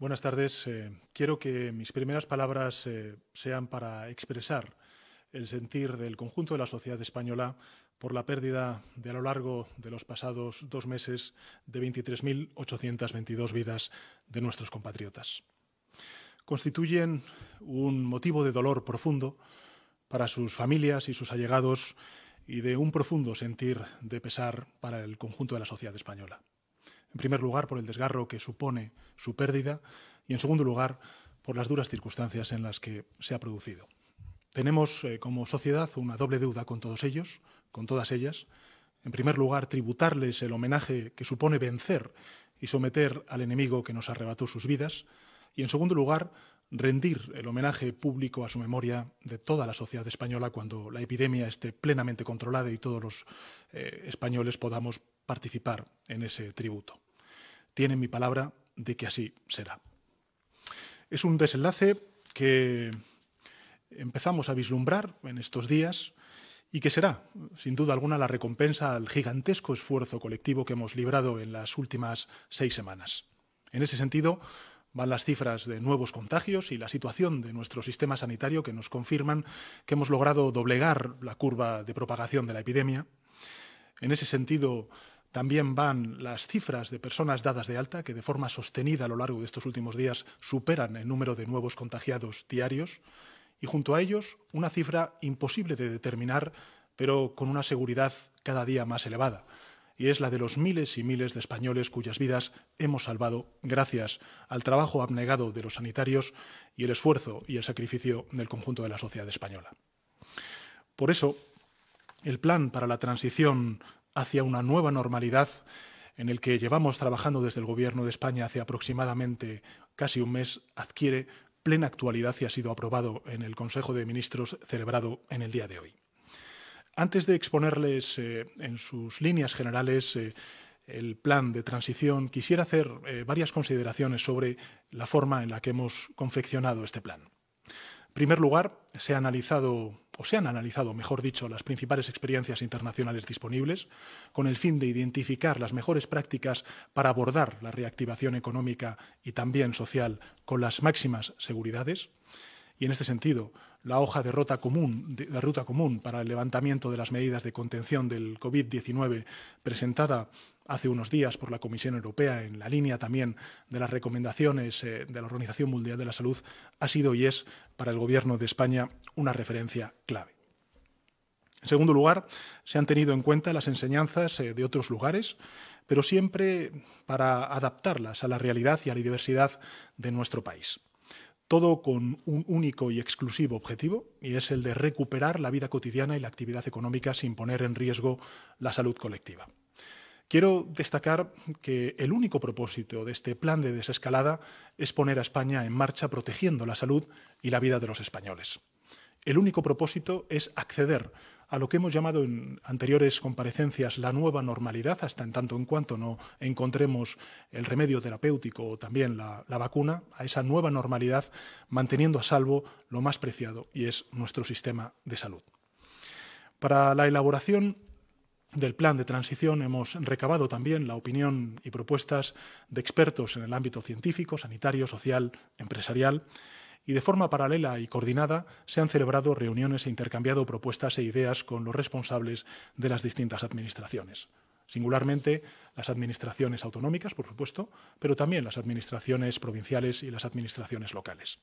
Buenas tardes. Eh, quiero que mis primeras palabras eh, sean para expresar el sentir del conjunto de la sociedad española por la pérdida de a lo largo de los pasados dos meses de 23.822 vidas de nuestros compatriotas. Constituyen un motivo de dolor profundo para sus familias y sus allegados y de un profundo sentir de pesar para el conjunto de la sociedad española en primer lugar, por el desgarro que supone su pérdida y, en segundo lugar, por las duras circunstancias en las que se ha producido. Tenemos eh, como sociedad una doble deuda con todos ellos, con todas ellas. En primer lugar, tributarles el homenaje que supone vencer y someter al enemigo que nos arrebató sus vidas. Y, en segundo lugar, rendir el homenaje público a su memoria de toda la sociedad española cuando la epidemia esté plenamente controlada y todos los eh, españoles podamos participar en ese tributo tiene mi palabra de que así será. Es un desenlace que empezamos a vislumbrar en estos días y que será, sin duda alguna, la recompensa al gigantesco esfuerzo colectivo que hemos librado en las últimas seis semanas. En ese sentido, van las cifras de nuevos contagios y la situación de nuestro sistema sanitario que nos confirman que hemos logrado doblegar la curva de propagación de la epidemia. En ese sentido, también van las cifras de personas dadas de alta, que de forma sostenida a lo largo de estos últimos días superan el número de nuevos contagiados diarios, y junto a ellos una cifra imposible de determinar, pero con una seguridad cada día más elevada, y es la de los miles y miles de españoles cuyas vidas hemos salvado gracias al trabajo abnegado de los sanitarios y el esfuerzo y el sacrificio del conjunto de la sociedad española. Por eso, el plan para la transición hacia una nueva normalidad en el que llevamos trabajando desde el Gobierno de España hace aproximadamente casi un mes, adquiere plena actualidad y ha sido aprobado en el Consejo de Ministros celebrado en el día de hoy. Antes de exponerles eh, en sus líneas generales eh, el plan de transición, quisiera hacer eh, varias consideraciones sobre la forma en la que hemos confeccionado este plan. En primer lugar, se ha analizado o se han analizado, mejor dicho, las principales experiencias internacionales disponibles, con el fin de identificar las mejores prácticas para abordar la reactivación económica y también social con las máximas seguridades. Y en este sentido, la hoja de ruta común, para el levantamiento de las medidas de contención del COVID-19 presentada hace unos días por la Comisión Europea en la línea también de las recomendaciones eh, de la Organización Mundial de la Salud ha sido y es para el Gobierno de España una referencia clave. En segundo lugar, se han tenido en cuenta las enseñanzas eh, de otros lugares, pero siempre para adaptarlas a la realidad y a la diversidad de nuestro país todo con un único y exclusivo objetivo, y es el de recuperar la vida cotidiana y la actividad económica sin poner en riesgo la salud colectiva. Quiero destacar que el único propósito de este plan de desescalada es poner a España en marcha protegiendo la salud y la vida de los españoles. El único propósito es acceder a lo que hemos llamado en anteriores comparecencias la nueva normalidad, hasta en tanto en cuanto no encontremos el remedio terapéutico o también la, la vacuna, a esa nueva normalidad, manteniendo a salvo lo más preciado y es nuestro sistema de salud. Para la elaboración del plan de transición hemos recabado también la opinión y propuestas de expertos en el ámbito científico, sanitario, social, empresarial y de forma paralela y coordinada se han celebrado reuniones e intercambiado propuestas e ideas con los responsables de las distintas administraciones singularmente las administraciones autonómicas, por supuesto, pero también las administraciones provinciales y las administraciones locales.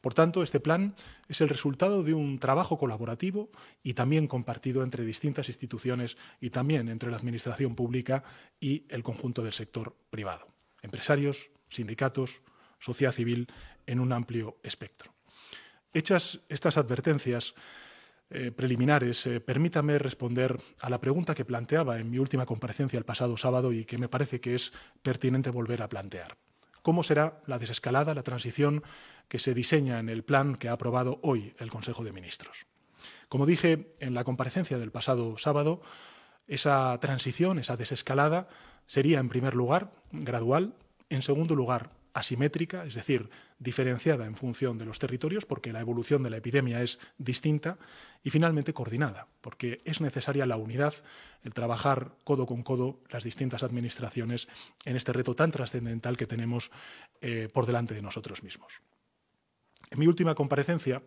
Por tanto, este plan es el resultado de un trabajo colaborativo y también compartido entre distintas instituciones y también entre la administración pública y el conjunto del sector privado, empresarios, sindicatos, sociedad civil en un amplio espectro. Hechas estas advertencias eh, preliminares, eh, permítame responder a la pregunta que planteaba en mi última comparecencia el pasado sábado y que me parece que es pertinente volver a plantear. ¿Cómo será la desescalada, la transición que se diseña en el plan que ha aprobado hoy el Consejo de Ministros? Como dije en la comparecencia del pasado sábado, esa transición, esa desescalada, sería en primer lugar gradual, en segundo lugar asimétrica, es decir, diferenciada en función de los territorios, porque la evolución de la epidemia es distinta, y finalmente coordinada, porque es necesaria la unidad, el trabajar codo con codo las distintas administraciones en este reto tan trascendental que tenemos eh, por delante de nosotros mismos. En mi última comparecencia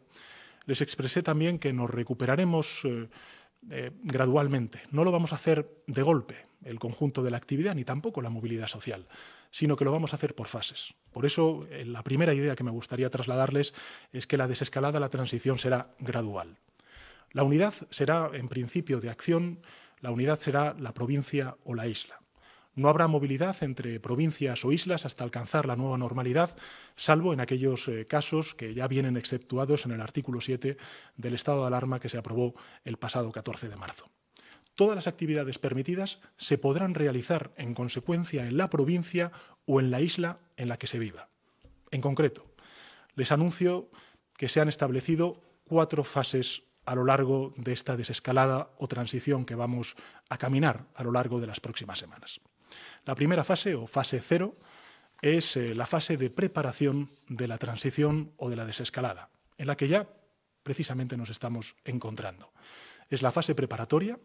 les expresé también que nos recuperaremos eh, eh, gradualmente, no lo vamos a hacer de golpe, el conjunto de la actividad, ni tampoco la movilidad social, sino que lo vamos a hacer por fases. Por eso, eh, la primera idea que me gustaría trasladarles es que la desescalada, la transición será gradual. La unidad será, en principio de acción, la unidad será la provincia o la isla. No habrá movilidad entre provincias o islas hasta alcanzar la nueva normalidad, salvo en aquellos eh, casos que ya vienen exceptuados en el artículo 7 del estado de alarma que se aprobó el pasado 14 de marzo todas las actividades permitidas se podrán realizar en consecuencia en la provincia o en la isla en la que se viva. En concreto, les anuncio que se han establecido cuatro fases a lo largo de esta desescalada o transición que vamos a caminar a lo largo de las próximas semanas. La primera fase, o fase cero, es eh, la fase de preparación de la transición o de la desescalada, en la que ya precisamente nos estamos encontrando. Es la fase preparatoria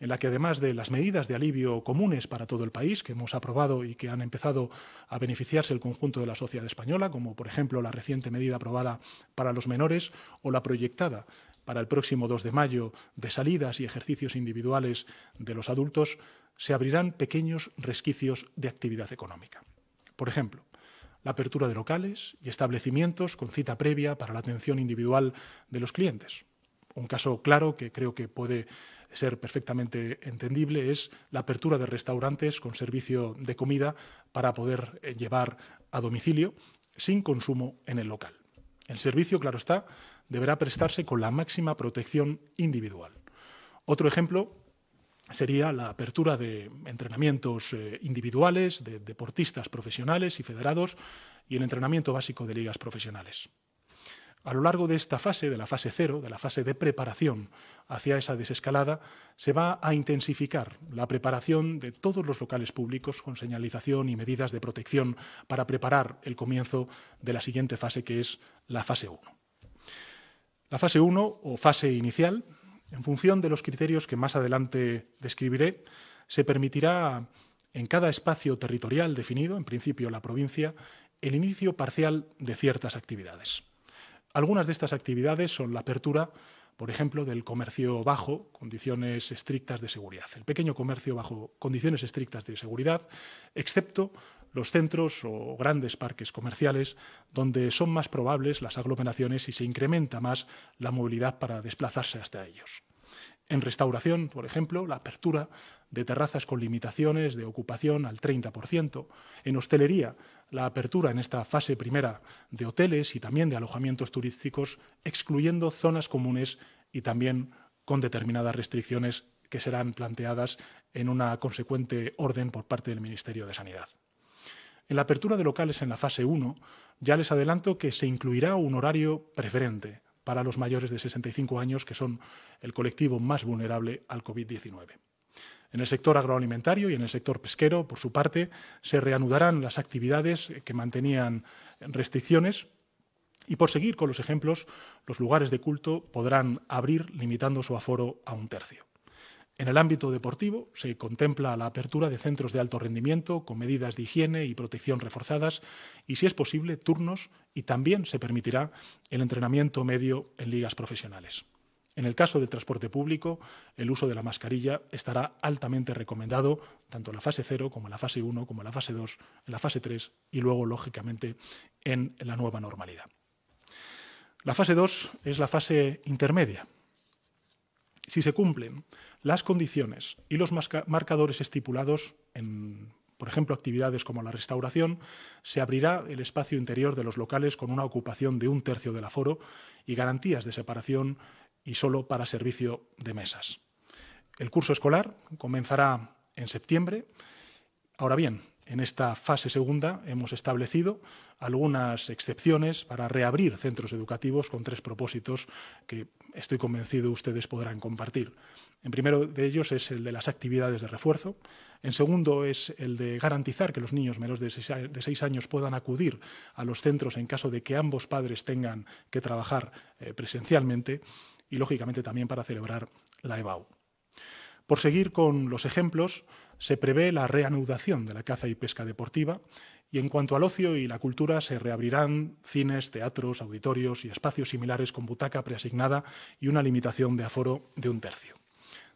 en la que además de las medidas de alivio comunes para todo el país que hemos aprobado y que han empezado a beneficiarse el conjunto de la sociedad española, como por ejemplo la reciente medida aprobada para los menores o la proyectada para el próximo 2 de mayo de salidas y ejercicios individuales de los adultos, se abrirán pequeños resquicios de actividad económica. Por ejemplo, la apertura de locales y establecimientos con cita previa para la atención individual de los clientes, un caso claro que creo que puede ser perfectamente entendible es la apertura de restaurantes con servicio de comida para poder eh, llevar a domicilio sin consumo en el local. El servicio, claro está, deberá prestarse con la máxima protección individual. Otro ejemplo sería la apertura de entrenamientos eh, individuales de deportistas profesionales y federados y el entrenamiento básico de ligas profesionales. A lo largo de esta fase, de la fase cero, de la fase de preparación hacia esa desescalada, se va a intensificar la preparación de todos los locales públicos con señalización y medidas de protección para preparar el comienzo de la siguiente fase, que es la fase 1. La fase 1 o fase inicial, en función de los criterios que más adelante describiré, se permitirá en cada espacio territorial definido, en principio la provincia, el inicio parcial de ciertas actividades. Algunas de estas actividades son la apertura, por ejemplo, del comercio bajo condiciones estrictas de seguridad, el pequeño comercio bajo condiciones estrictas de seguridad, excepto los centros o grandes parques comerciales, donde son más probables las aglomeraciones y se incrementa más la movilidad para desplazarse hasta ellos. En restauración, por ejemplo, la apertura de terrazas con limitaciones de ocupación al 30%. En hostelería, la apertura en esta fase primera de hoteles y también de alojamientos turísticos, excluyendo zonas comunes y también con determinadas restricciones que serán planteadas en una consecuente orden por parte del Ministerio de Sanidad. En la apertura de locales en la fase 1, ya les adelanto que se incluirá un horario preferente para los mayores de 65 años, que son el colectivo más vulnerable al COVID-19. En el sector agroalimentario y en el sector pesquero, por su parte, se reanudarán las actividades que mantenían restricciones. Y por seguir con los ejemplos, los lugares de culto podrán abrir limitando su aforo a un tercio. En el ámbito deportivo se contempla la apertura de centros de alto rendimiento con medidas de higiene y protección reforzadas y, si es posible, turnos y también se permitirá el entrenamiento medio en ligas profesionales. En el caso del transporte público, el uso de la mascarilla estará altamente recomendado, tanto en la fase 0 como en la fase 1, como en la fase 2, en la fase 3 y luego, lógicamente, en la nueva normalidad. La fase 2 es la fase intermedia. Si se cumplen las condiciones y los marcadores estipulados en por ejemplo, actividades como la restauración, se abrirá el espacio interior de los locales con una ocupación de un tercio del aforo y garantías de separación y solo para servicio de mesas. El curso escolar comenzará en septiembre. Ahora bien, en esta fase segunda hemos establecido algunas excepciones para reabrir centros educativos con tres propósitos que estoy convencido ustedes podrán compartir. En primero de ellos es el de las actividades de refuerzo. En segundo es el de garantizar que los niños menores de 6 años puedan acudir a los centros en caso de que ambos padres tengan que trabajar eh, presencialmente y lógicamente también para celebrar la EBAU. Por seguir con los ejemplos, se prevé la reanudación de la caza y pesca deportiva y en cuanto al ocio y la cultura se reabrirán cines, teatros, auditorios y espacios similares con butaca preasignada y una limitación de aforo de un tercio.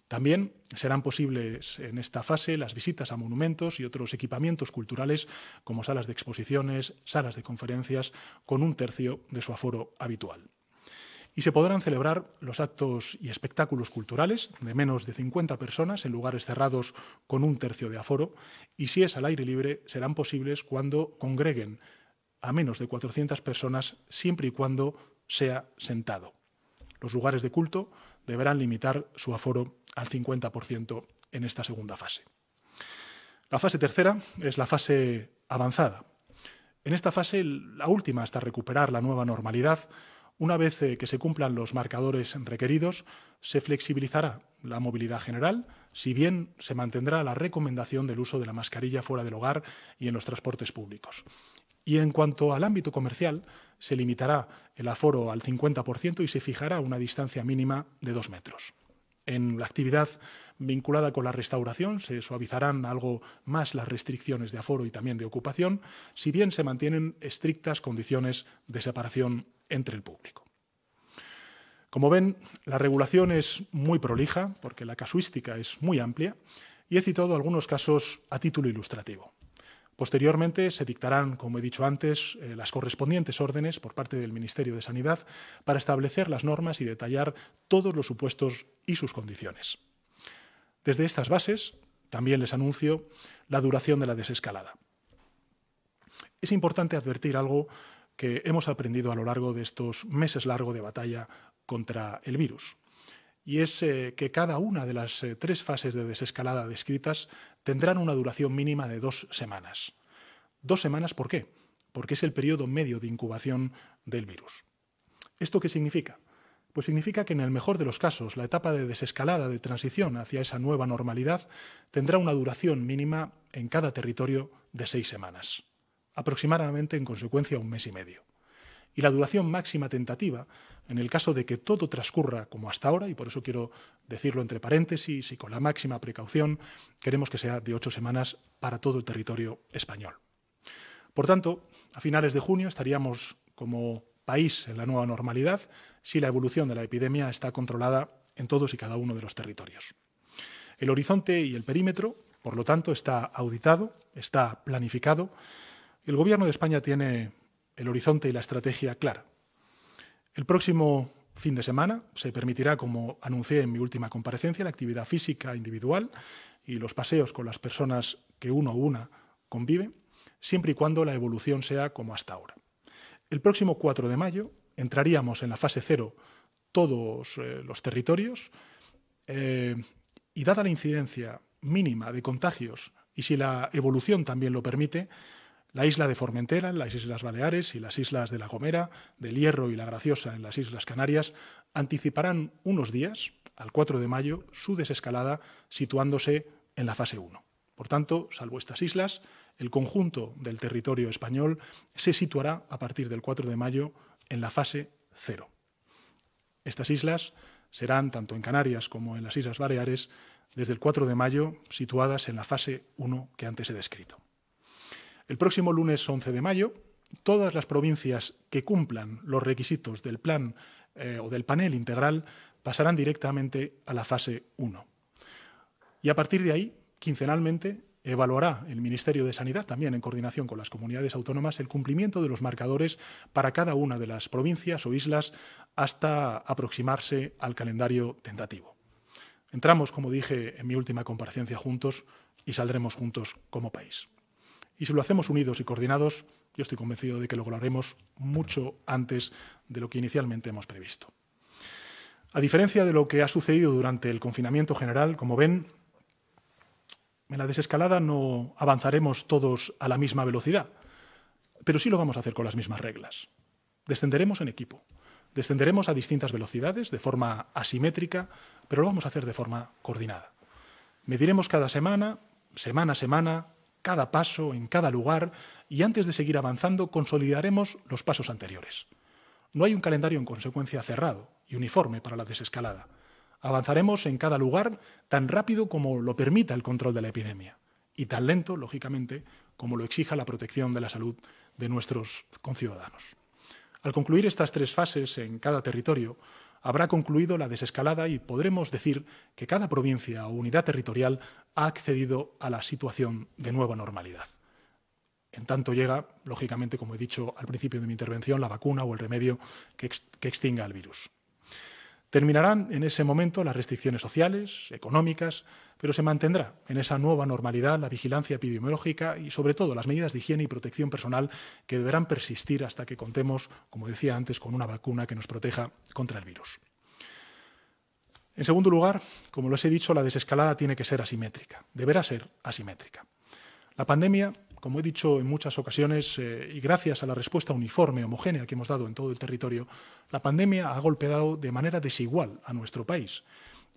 También serán posibles en esta fase las visitas a monumentos y otros equipamientos culturales como salas de exposiciones, salas de conferencias, con un tercio de su aforo habitual y se podrán celebrar los actos y espectáculos culturales de menos de 50 personas en lugares cerrados con un tercio de aforo y si es al aire libre serán posibles cuando congreguen a menos de 400 personas siempre y cuando sea sentado. Los lugares de culto deberán limitar su aforo al 50% en esta segunda fase. La fase tercera es la fase avanzada. En esta fase, la última hasta recuperar la nueva normalidad, una vez eh, que se cumplan los marcadores requeridos, se flexibilizará la movilidad general, si bien se mantendrá la recomendación del uso de la mascarilla fuera del hogar y en los transportes públicos. Y en cuanto al ámbito comercial, se limitará el aforo al 50% y se fijará una distancia mínima de dos metros. En la actividad vinculada con la restauración se suavizarán algo más las restricciones de aforo y también de ocupación, si bien se mantienen estrictas condiciones de separación entre el público. Como ven, la regulación es muy prolija porque la casuística es muy amplia y he citado algunos casos a título ilustrativo. Posteriormente se dictarán, como he dicho antes, eh, las correspondientes órdenes por parte del Ministerio de Sanidad para establecer las normas y detallar todos los supuestos y sus condiciones. Desde estas bases, también les anuncio la duración de la desescalada. Es importante advertir algo que hemos aprendido a lo largo de estos meses largos de batalla contra el virus. Y es eh, que cada una de las eh, tres fases de desescalada descritas tendrán una duración mínima de dos semanas. Dos semanas, ¿por qué? Porque es el periodo medio de incubación del virus. ¿Esto qué significa? Pues significa que en el mejor de los casos, la etapa de desescalada, de transición hacia esa nueva normalidad, tendrá una duración mínima en cada territorio de seis semanas aproximadamente en consecuencia un mes y medio. Y la duración máxima tentativa, en el caso de que todo transcurra como hasta ahora, y por eso quiero decirlo entre paréntesis y con la máxima precaución, queremos que sea de ocho semanas para todo el territorio español. Por tanto, a finales de junio estaríamos como país en la nueva normalidad si la evolución de la epidemia está controlada en todos y cada uno de los territorios. El horizonte y el perímetro, por lo tanto, está auditado, está planificado el Gobierno de España tiene el horizonte y la estrategia clara. El próximo fin de semana se permitirá, como anuncié en mi última comparecencia, la actividad física individual y los paseos con las personas que uno o una convive, siempre y cuando la evolución sea como hasta ahora. El próximo 4 de mayo entraríamos en la fase cero todos eh, los territorios eh, y dada la incidencia mínima de contagios y si la evolución también lo permite, la isla de Formentera, en las Islas Baleares y las Islas de La Gomera, del Hierro y La Graciosa en las Islas Canarias, anticiparán unos días, al 4 de mayo, su desescalada situándose en la fase 1. Por tanto, salvo estas islas, el conjunto del territorio español se situará a partir del 4 de mayo en la fase 0. Estas islas serán, tanto en Canarias como en las Islas Baleares, desde el 4 de mayo situadas en la fase 1 que antes he descrito. El próximo lunes 11 de mayo, todas las provincias que cumplan los requisitos del plan eh, o del panel integral pasarán directamente a la fase 1. Y a partir de ahí, quincenalmente, evaluará el Ministerio de Sanidad, también en coordinación con las comunidades autónomas, el cumplimiento de los marcadores para cada una de las provincias o islas hasta aproximarse al calendario tentativo. Entramos, como dije en mi última comparecencia, juntos y saldremos juntos como país. Y si lo hacemos unidos y coordinados, yo estoy convencido de que lo lograremos mucho antes de lo que inicialmente hemos previsto. A diferencia de lo que ha sucedido durante el confinamiento general, como ven, en la desescalada no avanzaremos todos a la misma velocidad, pero sí lo vamos a hacer con las mismas reglas. Descenderemos en equipo, descenderemos a distintas velocidades de forma asimétrica, pero lo vamos a hacer de forma coordinada. Mediremos cada semana, semana a semana, cada paso, en cada lugar, y antes de seguir avanzando consolidaremos los pasos anteriores. No hay un calendario en consecuencia cerrado y uniforme para la desescalada. Avanzaremos en cada lugar tan rápido como lo permita el control de la epidemia y tan lento, lógicamente, como lo exija la protección de la salud de nuestros conciudadanos. Al concluir estas tres fases en cada territorio, habrá concluido la desescalada y podremos decir que cada provincia o unidad territorial ha accedido a la situación de nueva normalidad. En tanto llega, lógicamente, como he dicho al principio de mi intervención, la vacuna o el remedio que, extinga el virus. Terminarán en ese momento las restricciones sociales, económicas, pero se mantendrá en esa nueva normalidad la vigilancia epidemiológica y sobre todo las medidas de higiene y protección personal que deberán persistir hasta que contemos, como decía antes, con una vacuna que nos proteja contra el virus. En segundo lugar, como les he dicho, la desescalada tiene que ser asimétrica, deberá ser asimétrica. La pandemia como he dicho en muchas ocasiones, eh, y gracias a la respuesta uniforme, homogénea que hemos dado en todo el territorio, la pandemia ha golpeado de manera desigual a nuestro país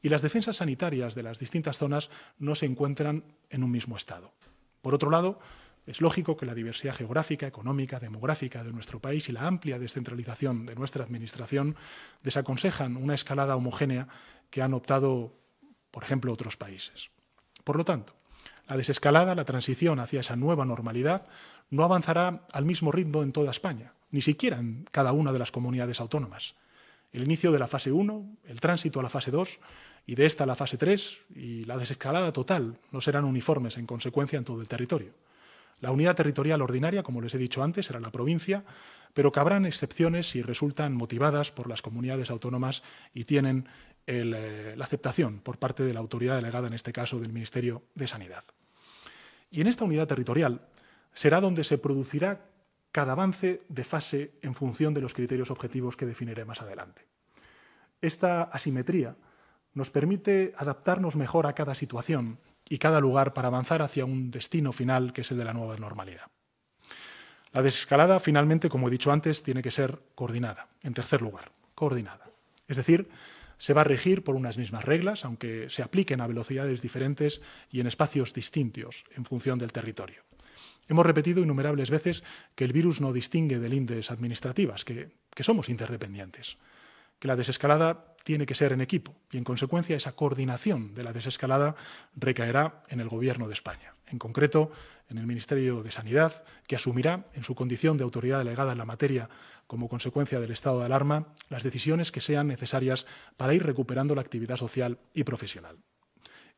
y las defensas sanitarias de las distintas zonas no se encuentran en un mismo estado. Por otro lado, es lógico que la diversidad geográfica, económica, demográfica de nuestro país y la amplia descentralización de nuestra Administración desaconsejan una escalada homogénea que han optado, por ejemplo, otros países. Por lo tanto, la desescalada, la transición hacia esa nueva normalidad, no avanzará al mismo ritmo en toda España, ni siquiera en cada una de las comunidades autónomas. El inicio de la fase 1, el tránsito a la fase 2 y de esta a la fase 3 y la desescalada total no serán uniformes en consecuencia en todo el territorio. La unidad territorial ordinaria, como les he dicho antes, será la provincia, pero cabrán excepciones si resultan motivadas por las comunidades autónomas y tienen eh, la aceptación por parte de la autoridad delegada, en este caso del Ministerio de Sanidad. Y en esta unidad territorial será donde se producirá cada avance de fase en función de los criterios objetivos que definiré más adelante. Esta asimetría nos permite adaptarnos mejor a cada situación y cada lugar para avanzar hacia un destino final que es el de la nueva normalidad. La desescalada, finalmente, como he dicho antes, tiene que ser coordinada. En tercer lugar, coordinada. Es decir, se va a regir por unas mismas reglas, aunque se apliquen a velocidades diferentes y en espacios distintos en función del territorio. Hemos repetido innumerables veces que el virus no distingue de lindes administrativas, que, que somos interdependientes, que la desescalada tiene que ser en equipo y, en consecuencia, esa coordinación de la desescalada recaerá en el Gobierno de España en concreto en el Ministerio de Sanidad, que asumirá, en su condición de autoridad delegada en la materia como consecuencia del estado de alarma, las decisiones que sean necesarias para ir recuperando la actividad social y profesional.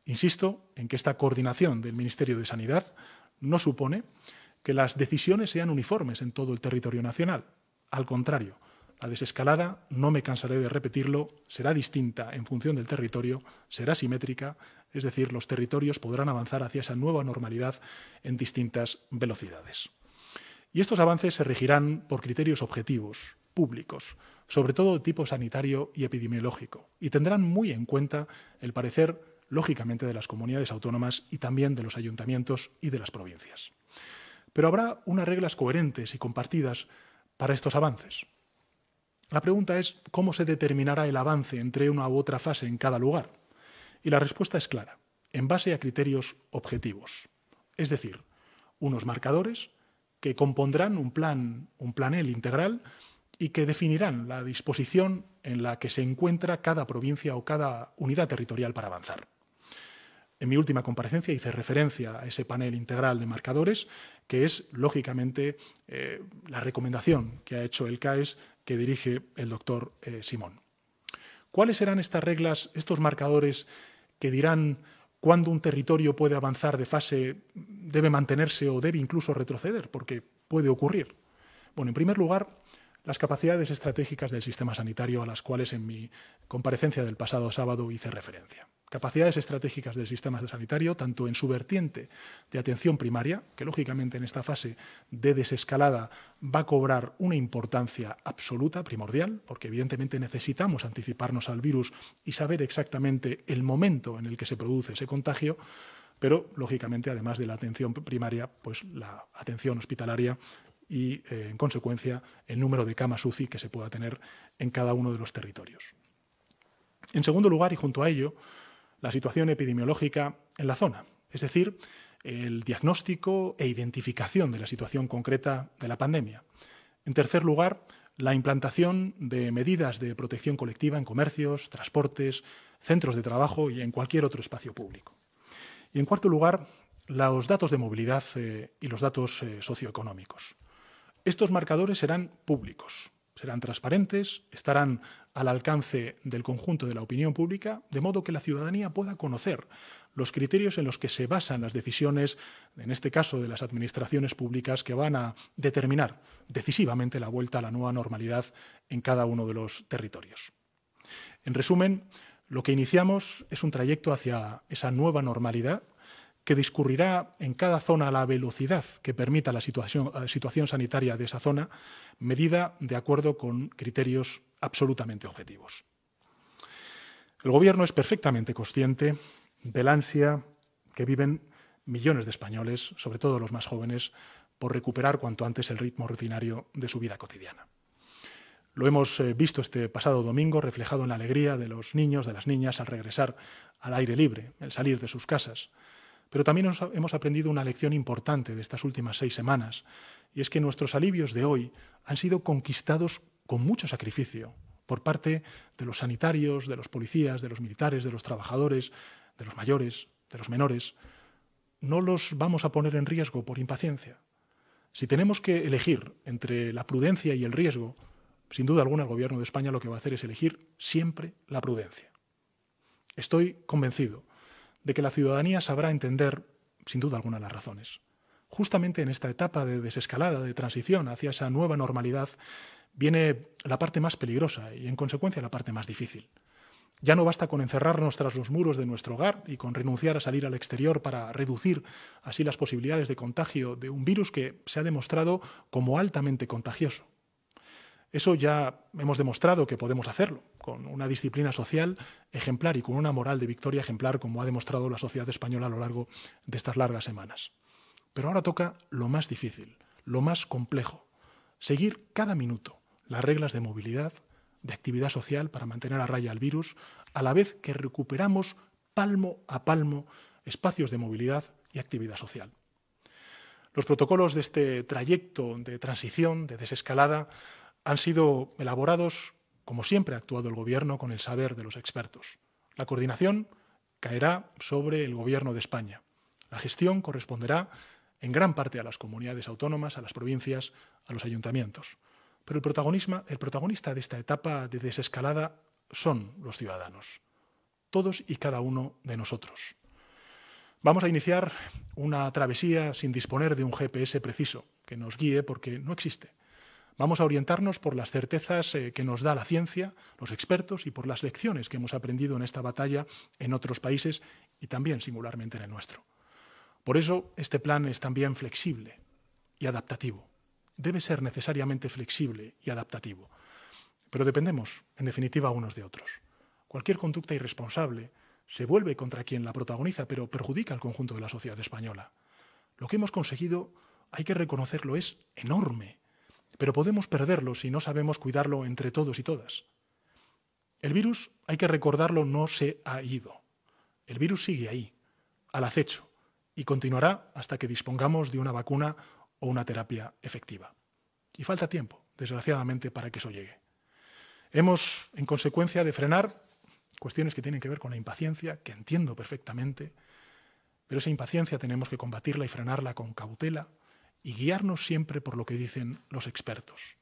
Insisto en que esta coordinación del Ministerio de Sanidad no supone que las decisiones sean uniformes en todo el territorio nacional. Al contrario, la desescalada, no me cansaré de repetirlo, será distinta en función del territorio, será simétrica, es decir, los territorios podrán avanzar hacia esa nueva normalidad en distintas velocidades. Y estos avances se regirán por criterios objetivos, públicos, sobre todo de tipo sanitario y epidemiológico, y tendrán muy en cuenta el parecer, lógicamente, de las comunidades autónomas y también de los ayuntamientos y de las provincias. Pero habrá unas reglas coherentes y compartidas para estos avances. La pregunta es cómo se determinará el avance entre una u otra fase en cada lugar. Y la respuesta es clara, en base a criterios objetivos. Es decir, unos marcadores que compondrán un plan, un planel integral y que definirán la disposición en la que se encuentra cada provincia o cada unidad territorial para avanzar. En mi última comparecencia hice referencia a ese panel integral de marcadores, que es, lógicamente, eh, la recomendación que ha hecho el CAES que dirige el doctor eh, Simón. ¿Cuáles serán estas reglas, estos marcadores que dirán cuándo un territorio puede avanzar de fase, debe mantenerse o debe incluso retroceder? Porque puede ocurrir. Bueno, en primer lugar, las capacidades estratégicas del sistema sanitario a las cuales en mi comparecencia del pasado sábado hice referencia capacidades estratégicas del sistema sanitario, tanto en su vertiente de atención primaria, que lógicamente en esta fase de desescalada va a cobrar una importancia absoluta, primordial, porque evidentemente necesitamos anticiparnos al virus y saber exactamente el momento en el que se produce ese contagio, pero lógicamente además de la atención primaria, pues la atención hospitalaria y eh, en consecuencia el número de camas UCI que se pueda tener en cada uno de los territorios. En segundo lugar, y junto a ello, la situación epidemiológica en la zona, es decir, el diagnóstico e identificación de la situación concreta de la pandemia. En tercer lugar, la implantación de medidas de protección colectiva en comercios, transportes, centros de trabajo y en cualquier otro espacio público. Y en cuarto lugar, los datos de movilidad eh, y los datos eh, socioeconómicos. Estos marcadores serán públicos, serán transparentes, estarán al alcance del conjunto de la opinión pública, de modo que la ciudadanía pueda conocer los criterios en los que se basan las decisiones, en este caso de las administraciones públicas, que van a determinar decisivamente la vuelta a la nueva normalidad en cada uno de los territorios. En resumen, lo que iniciamos es un trayecto hacia esa nueva normalidad que discurrirá en cada zona a la velocidad que permita la situación, sanitaria de esa zona, medida de acuerdo con criterios absolutamente objetivos. El Gobierno es perfectamente consciente la ansia que viven millones de españoles, sobre todo los más jóvenes, por recuperar cuanto antes el ritmo rutinario de su vida cotidiana. Lo hemos eh, visto este pasado domingo reflejado en la alegría de los niños, de las niñas, al regresar al aire libre, al salir de sus casas, pero también hemos aprendido una lección importante de estas últimas seis semanas, y es que nuestros alivios de hoy han sido conquistados con mucho sacrificio por parte de los sanitarios, de los policías, de los militares, de los trabajadores, de los mayores, de los menores. No los vamos a poner en riesgo por impaciencia. Si tenemos que elegir entre la prudencia y el riesgo, sin duda alguna el Gobierno de España lo que va a hacer es elegir siempre la prudencia. Estoy convencido de que la ciudadanía sabrá entender, sin duda alguna, las razones. Justamente en esta etapa de desescalada, de transición hacia esa nueva normalidad, viene la parte más peligrosa y, en consecuencia, la parte más difícil. Ya no basta con encerrarnos tras los muros de nuestro hogar y con renunciar a salir al exterior para reducir así las posibilidades de contagio de un virus que se ha demostrado como altamente contagioso. Eso ya hemos demostrado que podemos hacerlo, con una disciplina social ejemplar y con una moral de victoria ejemplar, como ha demostrado la sociedad española a lo largo de estas largas semanas. Pero ahora toca lo más difícil, lo más complejo, seguir cada minuto las reglas de movilidad, de actividad social para mantener a raya al virus, a la vez que recuperamos palmo a palmo espacios de movilidad y actividad social. Los protocolos de este trayecto de transición, de desescalada, han sido elaborados, como siempre ha actuado el Gobierno, con el saber de los expertos. La coordinación caerá sobre el Gobierno de España. La gestión corresponderá en gran parte a las comunidades autónomas, a las provincias, a los ayuntamientos. Pero el, protagonismo, el protagonista de esta etapa de desescalada son los ciudadanos, todos y cada uno de nosotros. Vamos a iniciar una travesía sin disponer de un GPS preciso que nos guíe porque no existe. Vamos a orientarnos por las certezas eh, que nos da la ciencia, los expertos y por las lecciones que hemos aprendido en esta batalla en otros países y también singularmente en el nuestro. Por eso este plan es también flexible y adaptativo. Debe ser necesariamente flexible y adaptativo. Pero dependemos, en definitiva, unos de otros. Cualquier conducta irresponsable se vuelve contra quien la protagoniza, pero perjudica al conjunto de la sociedad española. Lo que hemos conseguido, hay que reconocerlo, es enorme pero podemos perderlo si no sabemos cuidarlo entre todos y todas. El virus, hay que recordarlo, no se ha ido. El virus sigue ahí, al acecho, y continuará hasta que dispongamos de una vacuna o una terapia efectiva. Y falta tiempo, desgraciadamente, para que eso llegue. Hemos, en consecuencia, de frenar cuestiones que tienen que ver con la impaciencia, que entiendo perfectamente, pero esa impaciencia tenemos que combatirla y frenarla con cautela, y guiarnos siempre por lo que dicen los expertos.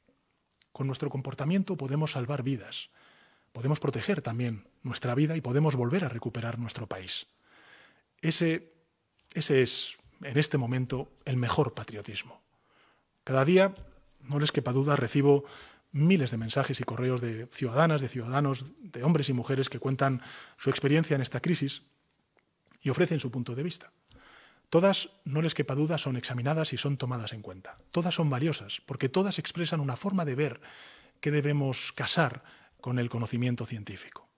Con nuestro comportamiento podemos salvar vidas, podemos proteger también nuestra vida y podemos volver a recuperar nuestro país. Ese, ese es, en este momento, el mejor patriotismo. Cada día, no les quepa duda, recibo miles de mensajes y correos de ciudadanas, de ciudadanos, de hombres y mujeres que cuentan su experiencia en esta crisis y ofrecen su punto de vista. Todas, no les quepa duda, son examinadas y son tomadas en cuenta. Todas son valiosas, porque todas expresan una forma de ver que debemos casar con el conocimiento científico.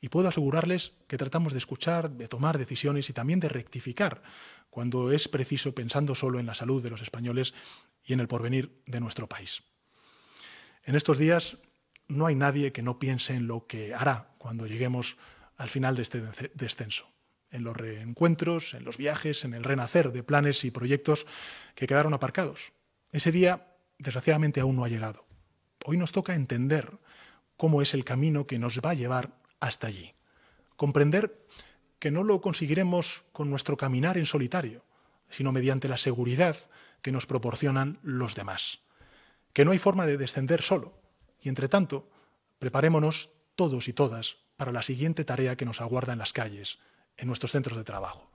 Y puedo asegurarles que tratamos de escuchar, de tomar decisiones y también de rectificar cuando es preciso pensando solo en la salud de los españoles y en el porvenir de nuestro país. En estos días no hay nadie que no piense en lo que hará cuando lleguemos al final de este descenso en los reencuentros, en los viajes, en el renacer de planes y proyectos que quedaron aparcados. Ese día, desgraciadamente, aún no ha llegado. Hoy nos toca entender cómo es el camino que nos va a llevar hasta allí. Comprender que no lo conseguiremos con nuestro caminar en solitario, sino mediante la seguridad que nos proporcionan los demás. Que no hay forma de descender solo. Y entre tanto, preparémonos todos y todas para la siguiente tarea que nos aguarda en las calles, en nuestros centros de trabajo.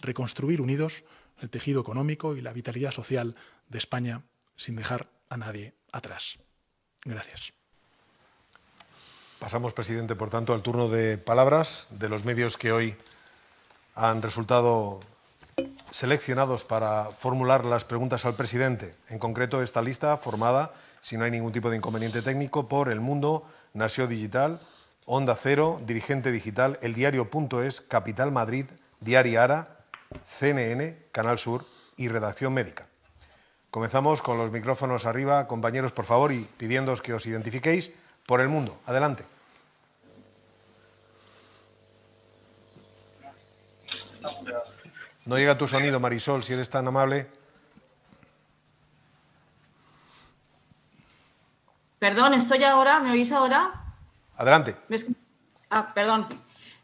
Reconstruir unidos el tejido económico y la vitalidad social de España sin dejar a nadie atrás. Gracias. Pasamos, presidente, por tanto, al turno de palabras de los medios que hoy han resultado seleccionados para formular las preguntas al presidente. En concreto, esta lista formada, si no hay ningún tipo de inconveniente técnico, por El Mundo, Nació Digital, Onda Cero, Dirigente Digital, El Diario.es, Capital Madrid, Diario Ara, CNN, Canal Sur y Redacción Médica. Comenzamos con los micrófonos arriba, compañeros, por favor, y pidiéndos que os identifiquéis por el mundo. Adelante. No llega tu sonido, Marisol, si eres tan amable. Perdón, estoy ahora, ¿me oís ahora? Adelante. Ah, perdón.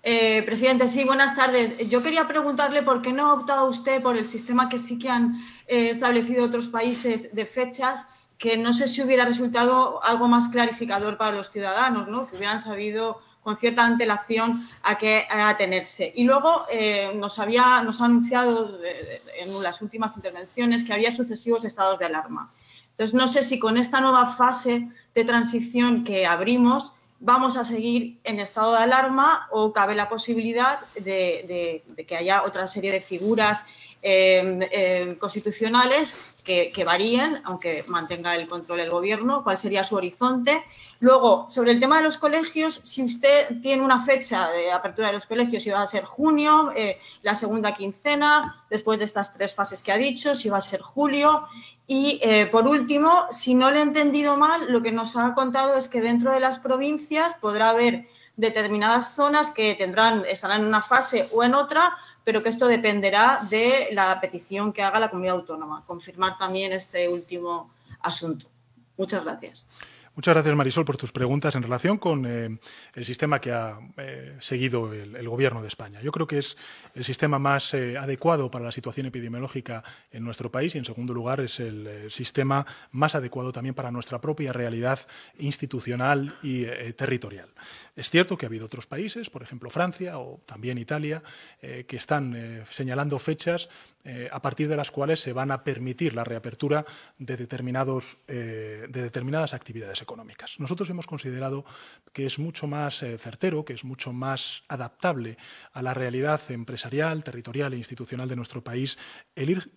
Eh, presidente, sí, buenas tardes. Yo quería preguntarle por qué no ha optado usted por el sistema que sí que han eh, establecido otros países de fechas, que no sé si hubiera resultado algo más clarificador para los ciudadanos, ¿no? que hubieran sabido con cierta antelación a qué atenerse. Y luego eh, nos, había, nos ha anunciado en las últimas intervenciones que había sucesivos estados de alarma. Entonces, no sé si con esta nueva fase de transición que abrimos, vamos a seguir en estado de alarma o cabe la posibilidad de, que haya otra serie de figuras eh, eh, constitucionales que, varíen, aunque mantenga el control el gobierno, cuál sería su horizonte. Luego, sobre el tema de los colegios, si usted tiene una fecha de apertura de los colegios, si va a ser junio, eh, la segunda quincena, después de estas tres fases que ha dicho, si va a ser julio, y eh, por último, si no le he entendido mal, lo que nos ha contado es que dentro de las provincias podrá haber determinadas zonas que tendrán, estarán en una fase o en otra, pero que esto dependerá de la petición que haga la comunidad autónoma. Confirmar también este último asunto. Muchas gracias. Muchas gracias, Marisol, por tus preguntas en relación con eh, el sistema que ha eh, seguido el, Gobierno de España. Yo creo que es el sistema más eh, adecuado para la situación epidemiológica en nuestro país y, en segundo lugar, es el sistema más adecuado también para nuestra propia realidad institucional y territorial. Es cierto que ha habido otros países, por ejemplo Francia o también Italia, eh, que están eh, señalando fechas eh, a partir de las cuales se van a permitir la reapertura de, determinados, de determinadas actividades económicas. Nosotros hemos considerado que es mucho más certero, que es mucho más adaptable a la realidad empresarial, territorial e institucional de nuestro país el ir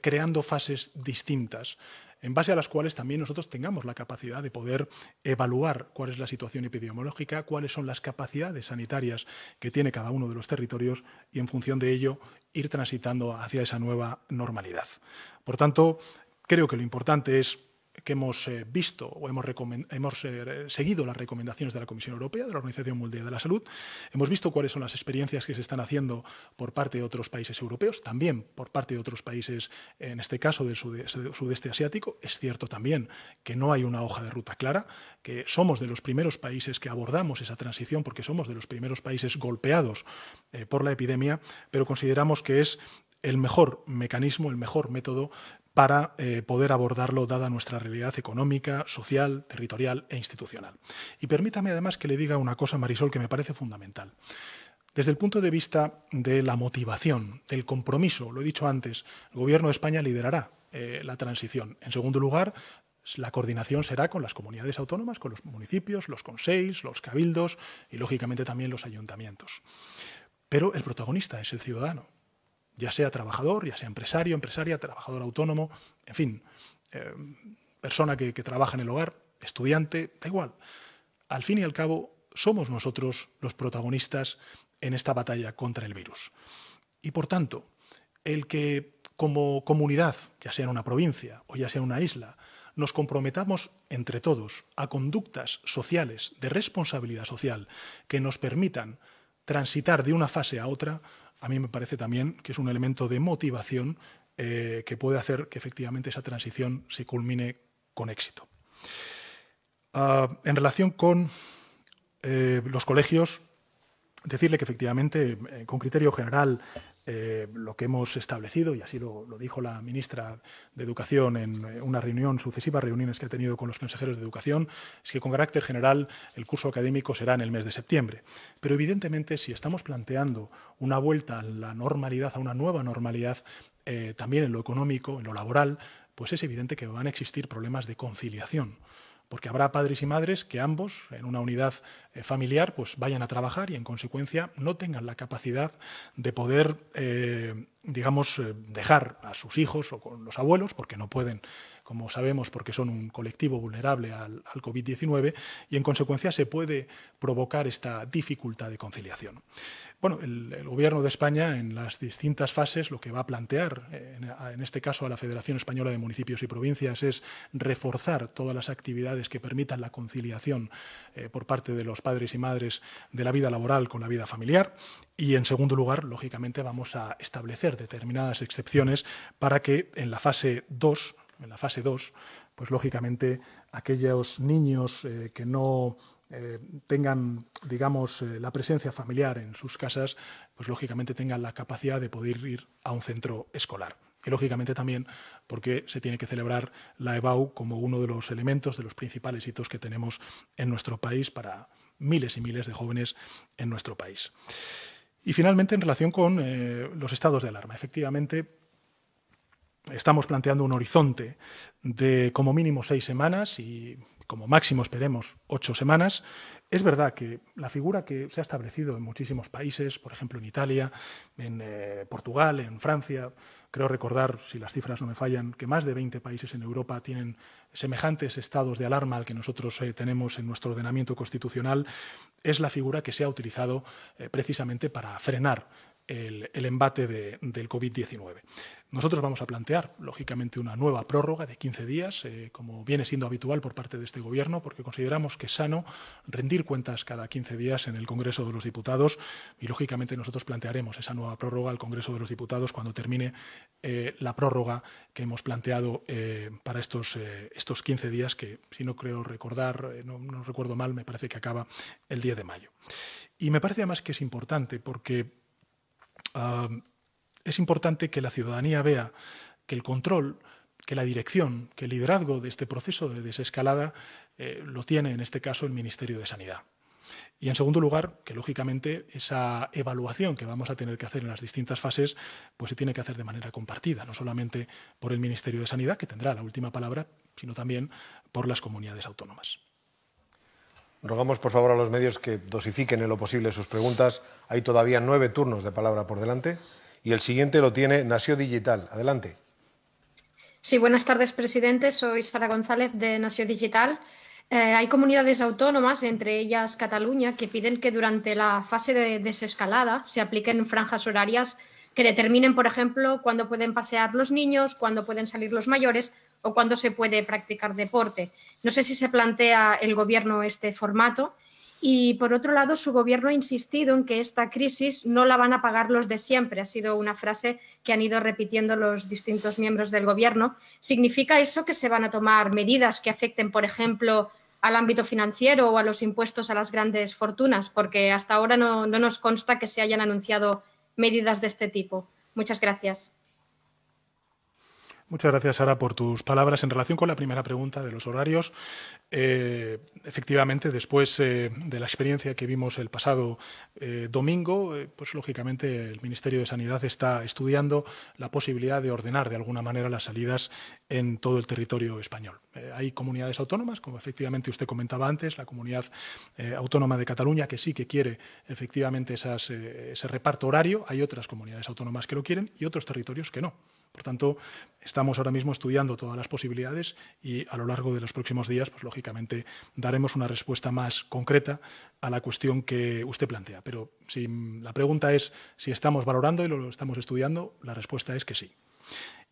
creando fases distintas en base a las cuales también nosotros tengamos la capacidad de poder evaluar cuál es la situación epidemiológica, cuáles son las capacidades sanitarias que tiene cada uno de los territorios y en función de ello ir transitando hacia esa nueva normalidad. Por tanto, creo que lo importante es que hemos eh, visto o hemos, hemos eh, seguido las recomendaciones de la Comisión Europea, de la Organización Mundial de la Salud, hemos visto cuáles son las experiencias que se están haciendo por parte de otros países europeos, también por parte de otros países, en este caso del sudeste, asiático. Es cierto también que no hay una hoja de ruta clara, que somos de los primeros países que abordamos esa transición porque somos de los primeros países golpeados eh, por la epidemia, pero consideramos que es el mejor mecanismo, el mejor método para eh, poder abordarlo dada nuestra realidad económica, social, territorial e institucional. Y permítame además que le diga una cosa, Marisol, que me parece fundamental. Desde el punto de vista de la motivación, del compromiso, lo he dicho antes, el Gobierno de España liderará eh, la transición. En segundo lugar, la coordinación será con las comunidades autónomas, con los municipios, los consejos, los cabildos y, lógicamente, también los ayuntamientos. Pero el protagonista es el ciudadano ya sea trabajador, ya sea empresario, empresaria, trabajador autónomo, en fin, eh, persona que, que trabaja en el hogar, estudiante, da igual. Al fin y al cabo, somos nosotros los protagonistas en esta batalla contra el virus. Y por tanto, el que como comunidad, ya sea en una provincia o ya sea en una isla, nos comprometamos entre todos a conductas sociales de responsabilidad social que nos permitan transitar de una fase a otra a mí me parece también que es un elemento de motivación eh, que puede hacer que efectivamente esa transición se culmine con éxito. Ah, en relación con eh, los colegios, decirle que efectivamente, eh, con criterio general, eh, lo que hemos establecido, y así lo, dijo la ministra de Educación en eh, una reunión, sucesivas reuniones que ha tenido con los consejeros de Educación, es que con carácter general el curso académico será en el mes de septiembre. Pero evidentemente, si estamos planteando una vuelta a la normalidad, a una nueva normalidad, eh, también en lo económico, en lo laboral, pues es evidente que van a existir problemas de conciliación porque habrá padres y madres que ambos, en una unidad eh, familiar, pues vayan a trabajar y en consecuencia no tengan la capacidad de poder, eh, digamos, eh, dejar a sus hijos o con los abuelos, porque no pueden como sabemos, porque son un colectivo vulnerable al, COVID-19 y en consecuencia se puede provocar esta dificultad de conciliación. Bueno, el, Gobierno de España en las distintas fases lo que va a plantear, en, este caso a la Federación Española de Municipios y Provincias, es reforzar todas las actividades que permitan la conciliación eh, por parte de los padres y madres de la vida laboral con la vida familiar. Y en segundo lugar, lógicamente, vamos a establecer determinadas excepciones para que en la fase 2 en la fase 2, pues lógicamente aquellos niños eh, que no eh, tengan, digamos, eh, la presencia familiar en sus casas, pues lógicamente tengan la capacidad de poder ir a un centro escolar. Y lógicamente también porque se tiene que celebrar la EBAU como uno de los elementos, de los principales hitos que tenemos en nuestro país para miles y miles de jóvenes en nuestro país. Y finalmente, en relación con los estados de alarma, efectivamente, Estamos planteando un horizonte de como mínimo seis semanas y como máximo esperemos ocho semanas. Es verdad que la figura que se ha establecido en muchísimos países, por ejemplo en Italia, en eh, Portugal, en Francia, creo recordar, si las cifras no me fallan, que más de 20 países en Europa tienen semejantes estados de alarma al que nosotros eh, tenemos en nuestro ordenamiento constitucional, es la figura que se ha utilizado eh, precisamente para frenar el, embate del COVID-19. Nosotros vamos a plantear, lógicamente, una nueva prórroga de 15 días, eh, como viene siendo habitual por parte de este Gobierno, porque consideramos que es sano rendir cuentas cada 15 días en el Congreso de los Diputados y, lógicamente, nosotros plantearemos esa nueva prórroga al Congreso de los Diputados cuando termine eh, la prórroga que hemos planteado eh, para estos, estos 15 días, que, si no creo recordar, no, no recuerdo mal, me parece que acaba el 10 de mayo. Y me parece además que es importante porque es importante que la ciudadanía vea que el control, que la dirección, que el liderazgo de este proceso de desescalada eh, lo tiene en este caso el Ministerio de Sanidad. Y en segundo lugar, que lógicamente esa evaluación que vamos a tener que hacer en las distintas fases, pues se tiene que hacer de manera compartida, no solamente por el Ministerio de Sanidad, que tendrá la última palabra, sino también por las comunidades autónomas. Rogamos, por favor, a los medios que dosifiquen en lo posible sus preguntas. Hay todavía nueve turnos de palabra por delante. Y el siguiente lo tiene Nació Digital. Adelante. Sí, buenas tardes, presidente. Soy Sara González de Nació Digital. Eh, hay comunidades autónomas, entre ellas Cataluña, que piden que durante la fase de desescalada se apliquen franjas horarias que determinen, por ejemplo, cuándo pueden pasear los niños, cuándo pueden salir los mayores o cuándo se puede practicar deporte. No sé si se plantea el gobierno este formato. Y por otro lado, su gobierno ha insistido en que esta crisis no la van a pagar los de siempre. Ha sido una frase que han ido repitiendo los distintos miembros del gobierno. ¿Significa eso que se van a tomar medidas que afecten, por ejemplo, al ámbito financiero o a los impuestos a las grandes fortunas? Porque hasta ahora no, no nos consta que se hayan anunciado medidas de este tipo. Muchas gracias. Muchas gracias, Sara, por tus palabras. En relación con la primera pregunta de los horarios, eh, efectivamente, después eh, de la experiencia que vimos el pasado eh, domingo, pues lógicamente el Ministerio de Sanidad está estudiando la posibilidad de ordenar de alguna manera las salidas en todo el territorio español. hay comunidades autónomas, como efectivamente usted comentaba antes, la comunidad autónoma de Cataluña, que sí que quiere efectivamente ese reparto horario. Hay otras comunidades autónomas que lo quieren y otros territorios que no. Por tanto, estamos ahora mismo estudiando todas las posibilidades y a lo largo de los próximos días, pues lógicamente daremos una respuesta más concreta a la cuestión que usted plantea. Pero si la pregunta es si estamos valorando y lo estamos estudiando, la respuesta es que sí.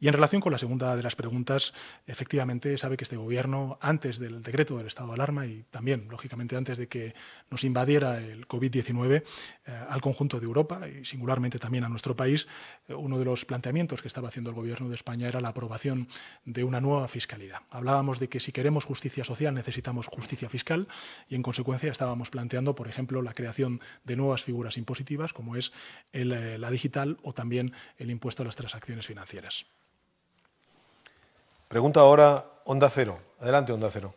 Y en relación con la segunda de las preguntas, efectivamente sabe que este gobierno, antes del decreto del estado de alarma y también, lógicamente, antes de que nos invadiera el COVID-19 eh, al conjunto de Europa y singularmente también a nuestro país, eh, uno de los planteamientos que estaba haciendo el gobierno de España era la aprobación de una nueva fiscalidad. Hablábamos de que si queremos justicia social necesitamos justicia fiscal y, en consecuencia, estábamos planteando, por ejemplo, la creación de nuevas figuras impositivas como es eh, la digital o también el impuesto a las transacciones financieras. Pregunta ahora Onda Cero. Adelante, Onda Cero.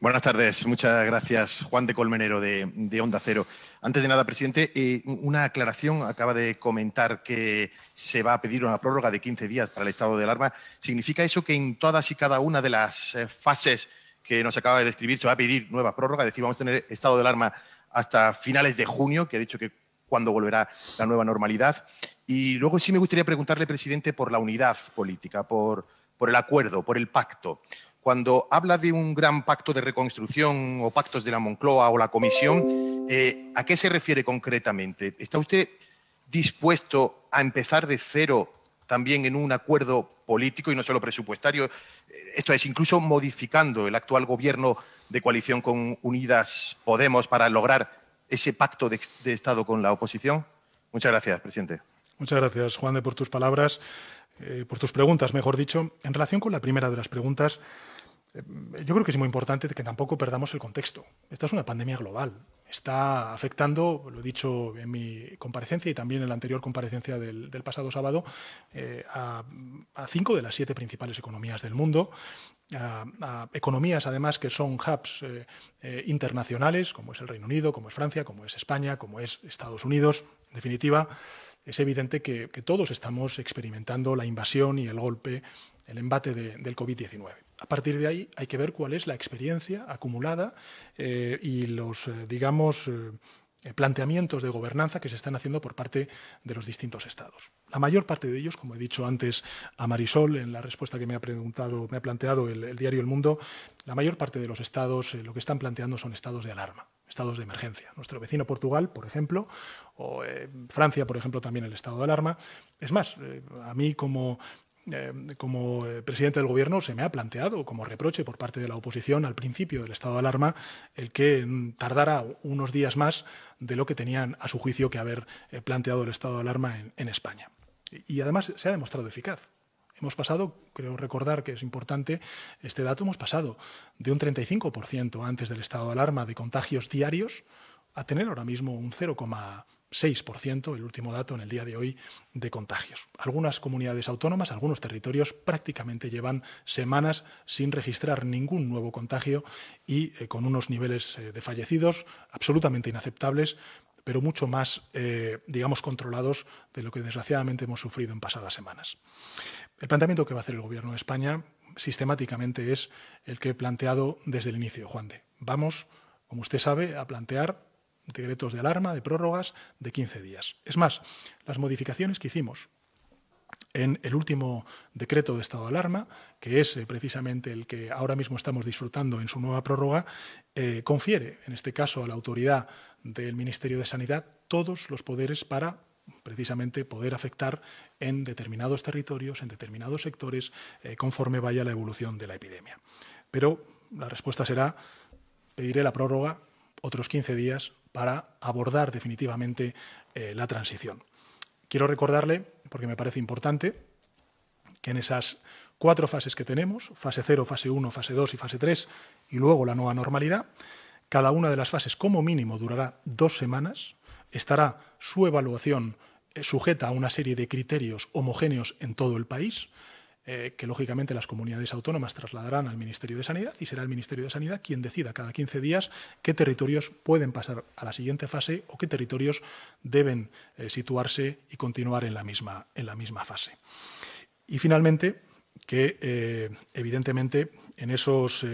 Buenas tardes, muchas gracias Juan de Colmenero de, Onda Cero. Antes de nada, presidente, eh, una aclaración. Acaba de comentar que se va a pedir una prórroga de 15 días para el estado de alarma. ¿Significa eso que en todas y cada una de las eh, fases que nos acaba de describir se va a pedir nueva prórroga? Es decir, vamos a tener estado de alarma hasta finales de junio, que ha dicho que cuándo volverá la nueva normalidad. Y luego sí me gustaría preguntarle, presidente, por la unidad política, por, el acuerdo, por el pacto. Cuando habla de un gran pacto de reconstrucción o pactos de la Moncloa o la Comisión, eh, ¿a qué se refiere concretamente? ¿Está usted dispuesto a empezar de cero también en un acuerdo político y no solo presupuestario, eh, esto es, incluso modificando el actual gobierno de coalición con Unidas Podemos para lograr ese pacto de, Estado con la oposición? Muchas gracias, presidente. Muchas gracias, Juan, de por tus palabras, eh, por tus preguntas, mejor dicho. En relación con la primera de las preguntas, eh, yo creo que es muy importante que tampoco perdamos el contexto. Esta es una pandemia global. Está afectando, lo he dicho en mi comparecencia y también en la anterior comparecencia del, pasado sábado, eh, a, cinco de las siete principales economías del mundo, a, economías además que son hubs eh, internacionales, como es el Reino Unido, como es Francia, como es España, como es Estados Unidos. En definitiva, es evidente que, todos estamos experimentando la invasión y el golpe, el embate del COVID-19 a partir de ahí hay que ver cuál es la experiencia acumulada eh, y los, eh, digamos, eh, planteamientos de gobernanza que se están haciendo por parte de los distintos estados. La mayor parte de ellos, como he dicho antes a Marisol en la respuesta que me ha preguntado, me ha planteado el, diario El Mundo, la mayor parte de los estados lo que están planteando son estados de alarma, estados de emergencia. Nuestro vecino Portugal, por ejemplo, o Francia, por ejemplo, también el estado de alarma. Es más, a mí como eh, como eh, presidente del gobierno, se me ha planteado como reproche por parte de la oposición al principio del estado de alarma el que mm, tardara unos días más de lo que tenían a su juicio que haber eh, planteado el estado de alarma en, España. Y, además se ha demostrado eficaz. Hemos pasado, creo recordar que es importante este dato, hemos pasado de un 35% antes del estado de alarma de contagios diarios a tener ahora mismo un 0, 6%, el último dato en el día de hoy, de contagios. Algunas comunidades autónomas, algunos territorios prácticamente llevan semanas sin registrar ningún nuevo contagio y eh, con unos niveles eh, de fallecidos absolutamente inaceptables, pero mucho más, eh, digamos, controlados de lo que desgraciadamente hemos sufrido en pasadas semanas. El planteamiento que va a hacer el Gobierno de España sistemáticamente es el que he planteado desde el inicio, Juan de. Vamos, como usted sabe, a plantear decretos de alarma, de prórrogas, de 15 días. Es más, las modificaciones que hicimos en el último decreto de estado de alarma, que es eh, precisamente el que ahora mismo estamos disfrutando en su nueva prórroga, eh, confiere, en este caso, a la autoridad del Ministerio de Sanidad todos los poderes para precisamente poder afectar en determinados territorios, en determinados sectores, eh, conforme vaya la evolución de la epidemia. Pero la respuesta será, pediré la prórroga otros 15 días para abordar definitivamente eh, la transición. Quiero recordarle, porque me parece importante, que en esas cuatro fases que tenemos, fase 0, fase 1, fase 2 y fase 3, y luego la nueva normalidad, cada una de las fases como mínimo durará dos semanas, estará su evaluación eh, sujeta a una serie de criterios homogéneos en todo el país, eh, que lógicamente las comunidades autónomas trasladarán al Ministerio de Sanidad y será el Ministerio de Sanidad quien decida cada 15 días qué territorios pueden pasar a la siguiente fase o qué territorios deben eh, situarse y continuar en la misma, en la misma fase. Y finalmente, que eh, evidentemente en esos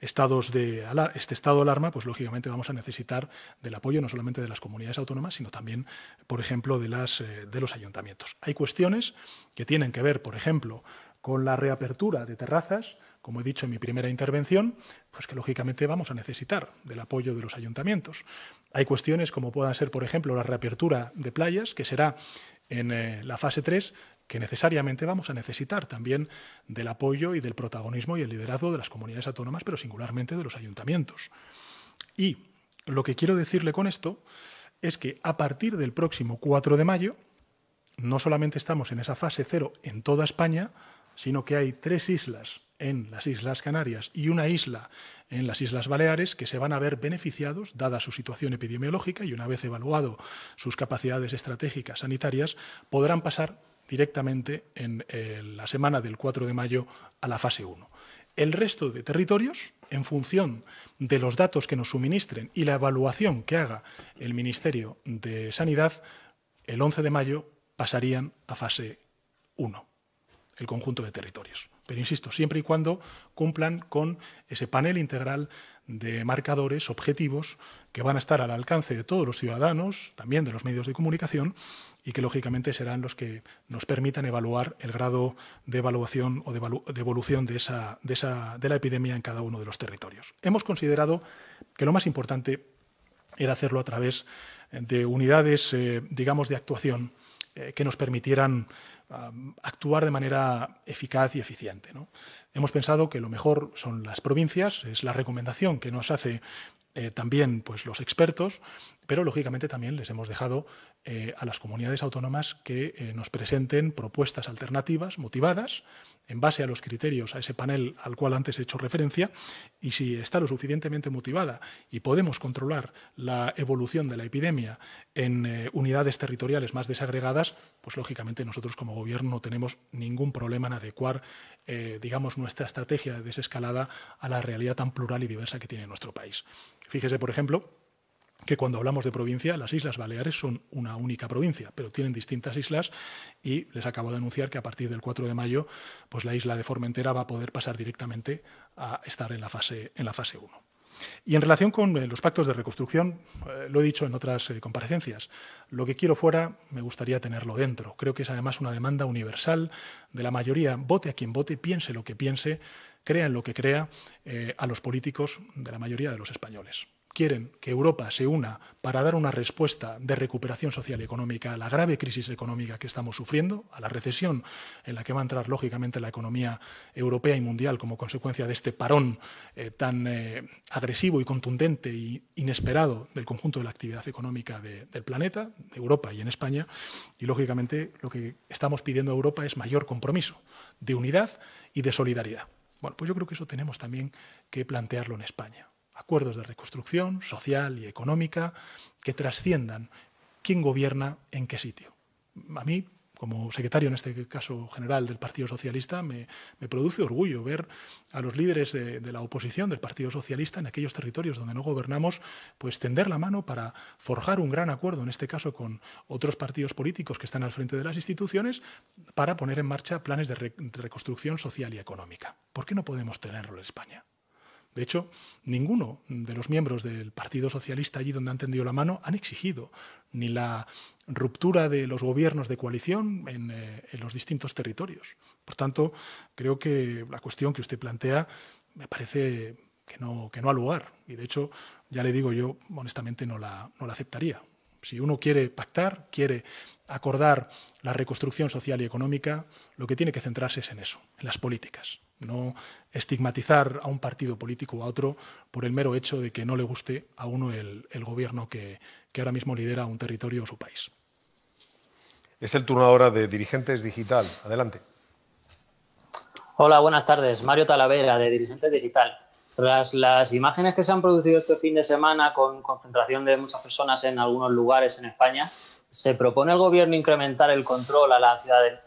estados de este estado de alarma, pues lógicamente vamos a necesitar del apoyo no solamente de las comunidades autónomas, sino también, por ejemplo, de, las, eh, de los ayuntamientos. Hay cuestiones que tienen que ver, por ejemplo, con la reapertura de terrazas, como he dicho en mi primera intervención, pues que lógicamente vamos a necesitar del apoyo de los ayuntamientos. Hay cuestiones como puedan ser, por ejemplo, la reapertura de playas, que será en eh, la fase 3, que necesariamente vamos a necesitar también del apoyo y del protagonismo y el liderazgo de las comunidades autónomas, pero singularmente de los ayuntamientos. Y lo que quiero decirle con esto es que a partir del próximo 4 de mayo, no solamente estamos en esa fase cero en toda España, sino que hay tres islas en las Islas Canarias y una isla en las Islas Baleares que se van a ver beneficiados, dada su situación epidemiológica y una vez evaluado sus capacidades estratégicas sanitarias, podrán pasar directamente en eh, la semana del 4 de mayo a la fase 1. El resto de territorios, en función de los datos que nos suministren y la evaluación que haga el Ministerio de Sanidad, el 11 de mayo pasarían a fase 1, el conjunto de territorios. Pero insisto, siempre y cuando cumplan con ese panel integral de marcadores objetivos que van a estar al alcance de todos los ciudadanos, también de los medios de comunicación, y que lógicamente serán los que nos permitan evaluar el grado de evaluación o de, evolución de, esa, esa, de la epidemia en cada uno de los territorios. Hemos considerado que lo más importante era hacerlo a través de unidades, eh, digamos, de actuación eh, que nos permitieran ah, actuar de manera eficaz y eficiente. ¿no? Hemos pensado que lo mejor son las provincias, es la recomendación que nos hace eh, también pues, los expertos, pero lógicamente también les hemos dejado eh, a las comunidades autónomas que eh, nos presenten propuestas alternativas motivadas en base a los criterios, a ese panel al cual antes he hecho referencia, y si está lo suficientemente motivada y podemos controlar la evolución de la epidemia en eh, unidades territoriales más desagregadas, pues lógicamente nosotros como gobierno no tenemos ningún problema en adecuar, digamos, nuestra estrategia de desescalada a la realidad tan plural y diversa que tiene nuestro país. Fíjese, por ejemplo, que cuando hablamos de provincia, las Islas Baleares son una única provincia, pero tienen distintas islas y les acabo de anunciar que a partir del 4 de mayo, pues la isla de Formentera va a poder pasar directamente a estar en la fase, en la fase 1. Y en relación con eh, los pactos de reconstrucción, eh, lo he dicho en otras eh, comparecencias, lo que quiero fuera me gustaría tenerlo dentro. Creo que es además una demanda universal de la mayoría, vote a quien vote, piense lo que piense, crea en lo que crea, a los políticos de la mayoría de los españoles quieren que Europa se una para dar una respuesta de recuperación social y económica a la grave crisis económica que estamos sufriendo, a la recesión en la que va a entrar lógicamente la economía europea y mundial como consecuencia de este parón eh, tan eh, agresivo y contundente e inesperado del conjunto de la actividad económica del planeta, de Europa y en España. Y lógicamente lo que estamos pidiendo a Europa es mayor compromiso de unidad y de solidaridad. Bueno, pues yo creo que eso tenemos también que plantearlo en España acuerdos de reconstrucción social y económica que trasciendan quién gobierna en qué sitio. A mí, como secretario en este caso general del Partido Socialista, me, produce orgullo ver a los líderes de, la oposición del Partido Socialista en aquellos territorios donde no gobernamos, pues tender la mano para forjar un gran acuerdo, en este caso con otros partidos políticos que están al frente de las instituciones, para poner en marcha planes de reconstrucción social y económica. ¿Por qué no podemos tenerlo en España? De hecho, ninguno de los miembros del Partido Socialista allí donde han tendido la mano han exigido ni la ruptura de los gobiernos de coalición eh, en, los distintos territorios. Por tanto, creo que la cuestión que usted plantea me parece que no, que no ha lugar. Y de hecho, ya le digo, yo honestamente no no la aceptaría. Si uno quiere pactar, quiere acordar la reconstrucción social y económica, lo que tiene que centrarse es en eso, en las políticas no estigmatizar a un partido político o a otro por el mero hecho de que no le guste a uno el, gobierno que, ahora mismo lidera un territorio o su país. Es el turno ahora de Dirigentes Digital. Adelante. Hola, buenas tardes. Mario Talavera, de Dirigentes Digital. Tras las imágenes que se han producido este fin de semana con concentración de muchas personas en algunos lugares en España, ¿se propone el gobierno incrementar el control a la,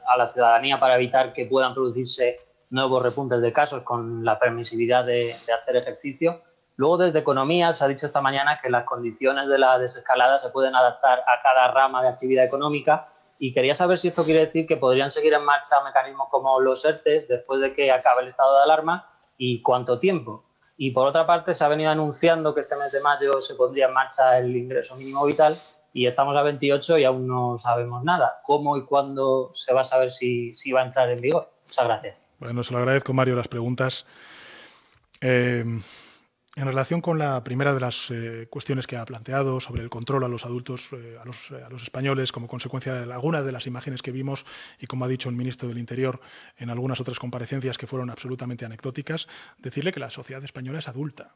a la ciudadanía para evitar que puedan producirse nuevos repuntes de casos con la permisividad de, hacer ejercicio. Luego, desde economía, se ha dicho esta mañana que las condiciones de la desescalada se pueden adaptar a cada rama de actividad económica y quería saber si esto quiere decir que podrían seguir en marcha mecanismos como los ERTES después de que acabe el estado de alarma y cuánto tiempo. Y por otra parte, se ha venido anunciando que este mes de mayo se pondría en marcha el ingreso mínimo vital y estamos a 28 y aún no sabemos nada. ¿Cómo y cuándo se va a saber si, si va a entrar en vigor? Muchas gracias. Bueno, se lo agradezco, Mario, las preguntas. Eh, en relación con la primera de las eh, cuestiones que ha planteado sobre el control a los adultos, eh, a, los, a, los, españoles, como consecuencia de algunas de las imágenes que vimos y como ha dicho el ministro del Interior en algunas otras comparecencias que fueron absolutamente anecdóticas, decirle que la sociedad española es adulta,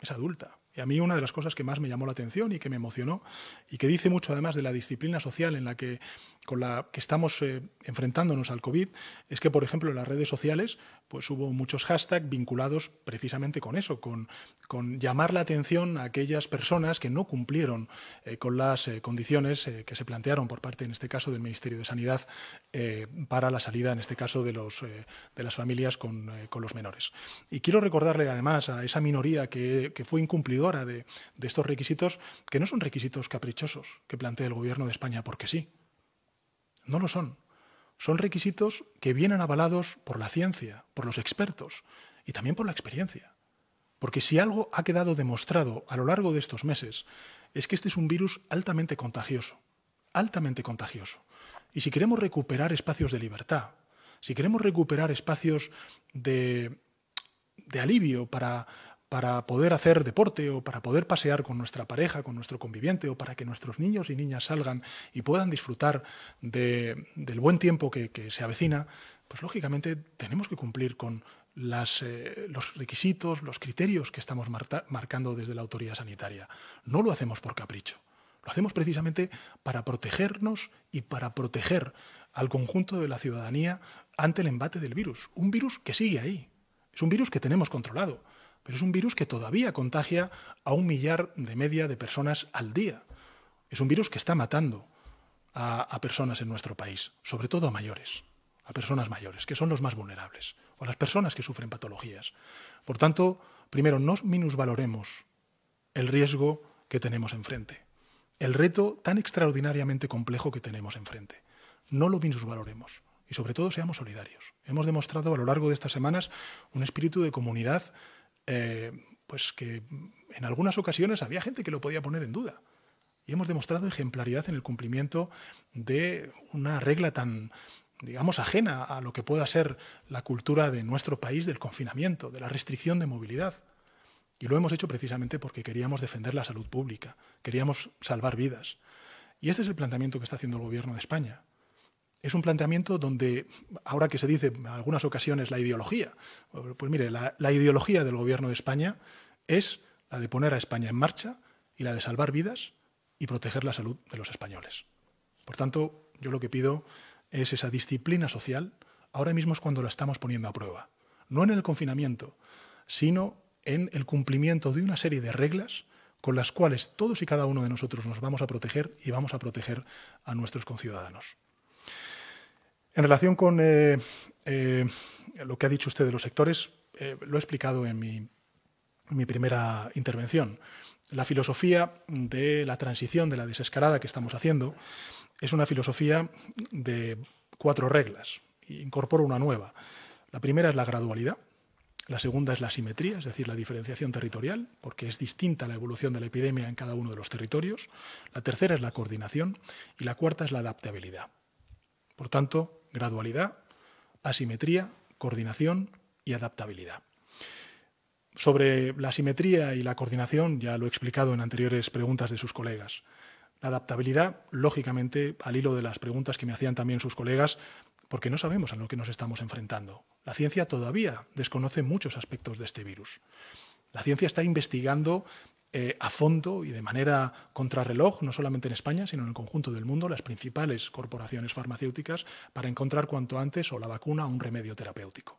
es adulta. Y a mí una de las cosas que más me llamó la atención y que me emocionó y que dice mucho además de la disciplina social en la que, con la que estamos eh, enfrentándonos al COVID es que, por ejemplo, en las redes sociales pues hubo muchos hashtags vinculados precisamente con eso, con, con llamar la atención a aquellas personas que no cumplieron eh, con las eh, condiciones que se plantearon por parte, en este caso, del Ministerio de Sanidad para la salida, en este caso, de, los, de las familias con, los menores. Y quiero recordarle además a esa minoría que, que fue incumplido, de, estos requisitos, que no son requisitos caprichosos que plantea el Gobierno de España porque sí. No lo son. Son requisitos que vienen avalados por la ciencia, por los expertos y también por la experiencia. Porque si algo ha quedado demostrado a lo largo de estos meses es que este es un virus altamente contagioso, altamente contagioso. Y si queremos recuperar espacios de libertad, si queremos recuperar espacios de alivio para para poder hacer deporte o para poder pasear con nuestra pareja, con nuestro conviviente o para que nuestros niños y niñas salgan y puedan disfrutar del buen tiempo que, se avecina, pues lógicamente tenemos que cumplir con eh, los requisitos, los criterios que estamos marcando desde la autoridad sanitaria. No lo hacemos por capricho, lo hacemos precisamente para protegernos y para proteger al conjunto de la ciudadanía ante el embate del virus, un virus que sigue ahí. Es un virus que tenemos controlado pero es un virus que todavía contagia a un millar de media de personas al día. Es un virus que está matando a, personas en nuestro país, sobre todo a mayores, a personas mayores, que son los más vulnerables, o a las personas que sufren patologías. Por tanto, primero, no minusvaloremos el riesgo que tenemos enfrente, el reto tan extraordinariamente complejo que tenemos enfrente. No lo minusvaloremos y sobre todo seamos solidarios. Hemos demostrado a lo largo de estas semanas un espíritu de comunidad eh, pues que en algunas ocasiones había gente que lo podía poner en duda. Y hemos demostrado ejemplaridad en el cumplimiento de una regla tan, digamos, ajena a lo que pueda ser la cultura de nuestro país del confinamiento, de la restricción de movilidad. Y lo hemos hecho precisamente porque queríamos defender la salud pública, queríamos salvar vidas. Y este es el planteamiento que está haciendo el Gobierno de España es un planteamiento donde, ahora que se dice en algunas ocasiones la ideología, pues mire, la, ideología del gobierno de España es la de poner a España en marcha y la de salvar vidas y proteger la salud de los españoles. Por tanto, yo lo que pido es esa disciplina social, ahora mismo es cuando la estamos poniendo a prueba, no en el confinamiento, sino en el cumplimiento de una serie de reglas con las cuales todos y cada uno de nosotros nos vamos a proteger y vamos a proteger a nuestros conciudadanos. En relación con eh, eh, lo que ha dicho usted de los sectores, eh, lo he explicado en mi, mi primera intervención. La filosofía de la transición, de la desescarada que estamos haciendo, es una filosofía de cuatro reglas. Incorporo una nueva. La primera es la gradualidad, la segunda es la simetría, es decir, la diferenciación territorial, porque es distinta la evolución de la epidemia en cada uno de los territorios. La tercera es la coordinación y la cuarta es la adaptabilidad. Por tanto, gradualidad, asimetría, coordinación y adaptabilidad. Sobre la asimetría y la coordinación ya lo he explicado en anteriores preguntas de sus colegas. La adaptabilidad, lógicamente, al hilo de las preguntas que me hacían también sus colegas, porque no sabemos a lo que nos estamos enfrentando. La ciencia todavía desconoce muchos aspectos de este virus. La ciencia está investigando eh, a fondo y de manera contrarreloj, no solamente en España, sino en el conjunto del mundo, las principales corporaciones farmacéuticas para encontrar cuanto antes o la vacuna o un remedio terapéutico.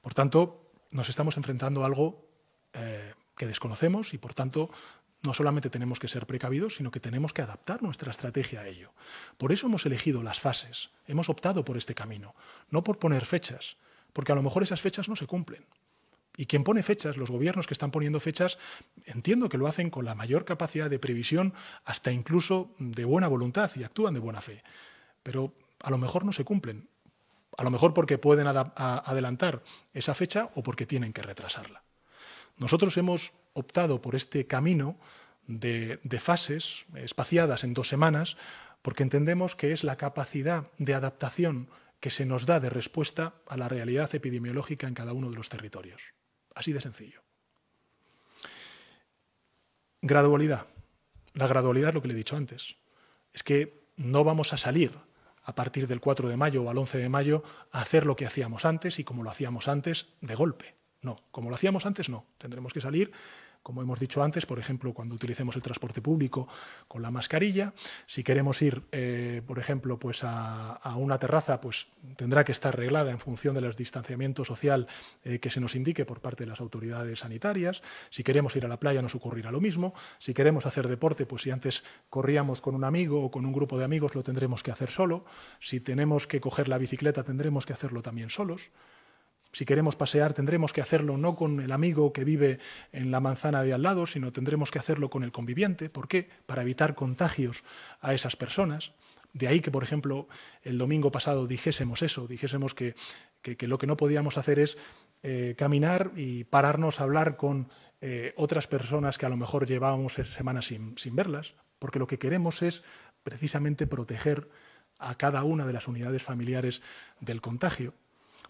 Por tanto, nos estamos enfrentando a algo eh, que desconocemos y, por tanto, no solamente tenemos que ser precavidos, sino que tenemos que adaptar nuestra estrategia a ello. Por eso hemos elegido las fases, hemos optado por este camino, no por poner fechas, porque a lo mejor esas fechas no se cumplen. Y quien pone fechas, los gobiernos que están poniendo fechas, entiendo que lo hacen con la mayor capacidad de previsión, hasta incluso de buena voluntad y actúan de buena fe. Pero a lo mejor no se cumplen. A lo mejor porque pueden adelantar esa fecha o porque tienen que retrasarla. Nosotros hemos optado por este camino de, de fases espaciadas en dos semanas porque entendemos que es la capacidad de adaptación que se nos da de respuesta a la realidad epidemiológica en cada uno de los territorios. Así de sencillo. Gradualidad. La gradualidad es lo que le he dicho antes. Es que no vamos a salir a partir del 4 de mayo o al 11 de mayo a hacer lo que hacíamos antes y como lo hacíamos antes de golpe. No, como lo hacíamos antes no. Tendremos que salir como hemos dicho antes, por ejemplo, cuando utilicemos el transporte público con la mascarilla. Si queremos ir, eh, por ejemplo, pues a, una terraza, pues tendrá que estar reglada en función del distanciamiento social eh, que se nos indique por parte de las autoridades sanitarias. Si queremos ir a la playa, nos ocurrirá lo mismo. Si queremos hacer deporte, pues si antes corríamos con un amigo o con un grupo de amigos, lo tendremos que hacer solo. Si tenemos que coger la bicicleta, tendremos que hacerlo también solos. Si queremos pasear tendremos que hacerlo no con el amigo que vive en la manzana de al lado, sino tendremos que hacerlo con el conviviente. ¿Por qué? Para evitar contagios a esas personas. De ahí que, por ejemplo, el domingo pasado dijésemos eso, dijésemos que, lo que no podíamos hacer es eh, caminar y pararnos a hablar con eh, otras personas que a lo mejor llevábamos semanas sin verlas, porque lo que queremos es precisamente proteger a cada una de las unidades familiares del contagio.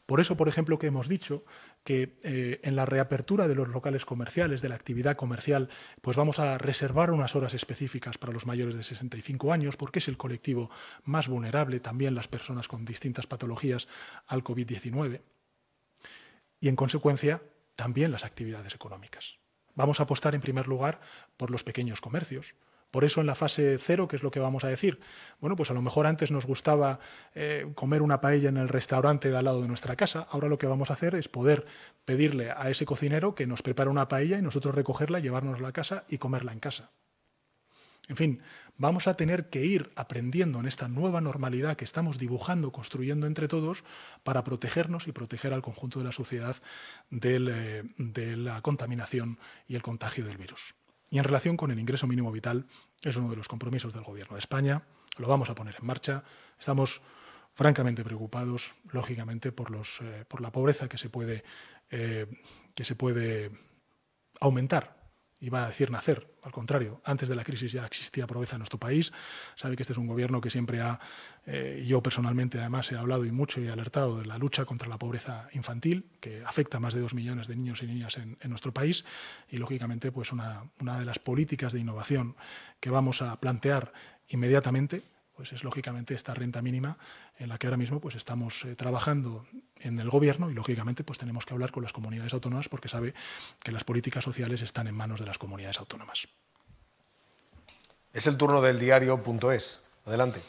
Por eso, por ejemplo, que hemos dicho que eh, en la reapertura de los locales comerciales, de la actividad comercial, pues vamos a reservar unas horas específicas para los mayores de 65 años, porque es el colectivo más vulnerable, también las personas con distintas patologías al COVID-19. Y en consecuencia, también las actividades económicas. Vamos a apostar en primer lugar por los pequeños comercios, por eso en la fase cero, ¿qué es lo que vamos a decir? Bueno, pues a lo mejor antes nos gustaba eh, comer una paella en el restaurante de al lado de nuestra casa. Ahora lo que vamos a hacer es poder pedirle a ese cocinero que nos prepare una paella y nosotros recogerla, llevárnosla a casa y comerla en casa. En fin, vamos a tener que ir aprendiendo en esta nueva normalidad que estamos dibujando, construyendo entre todos, para protegernos y proteger al conjunto de la sociedad eh, de la contaminación y el contagio del virus. Y en relación con el ingreso mínimo vital, es uno de los compromisos del Gobierno de España, lo vamos a poner en marcha. Estamos francamente preocupados, lógicamente, por, los, eh, por la pobreza que se puede, eh, que se puede aumentar va a decir nacer, al contrario, antes de la crisis ya existía pobreza en nuestro país, sabe que este es un gobierno que siempre ha, eh, yo personalmente además he hablado y mucho y alertado de la lucha contra la pobreza infantil, que afecta a más de dos millones de niños y niñas en, nuestro país, y lógicamente pues una, una de las políticas de innovación que vamos a plantear inmediatamente pues es lógicamente esta renta mínima en la que ahora mismo pues estamos eh, trabajando en el gobierno y lógicamente pues tenemos que hablar con las comunidades autónomas porque sabe que las políticas sociales están en manos de las comunidades autónomas. Es el turno del diario.es. Adelante.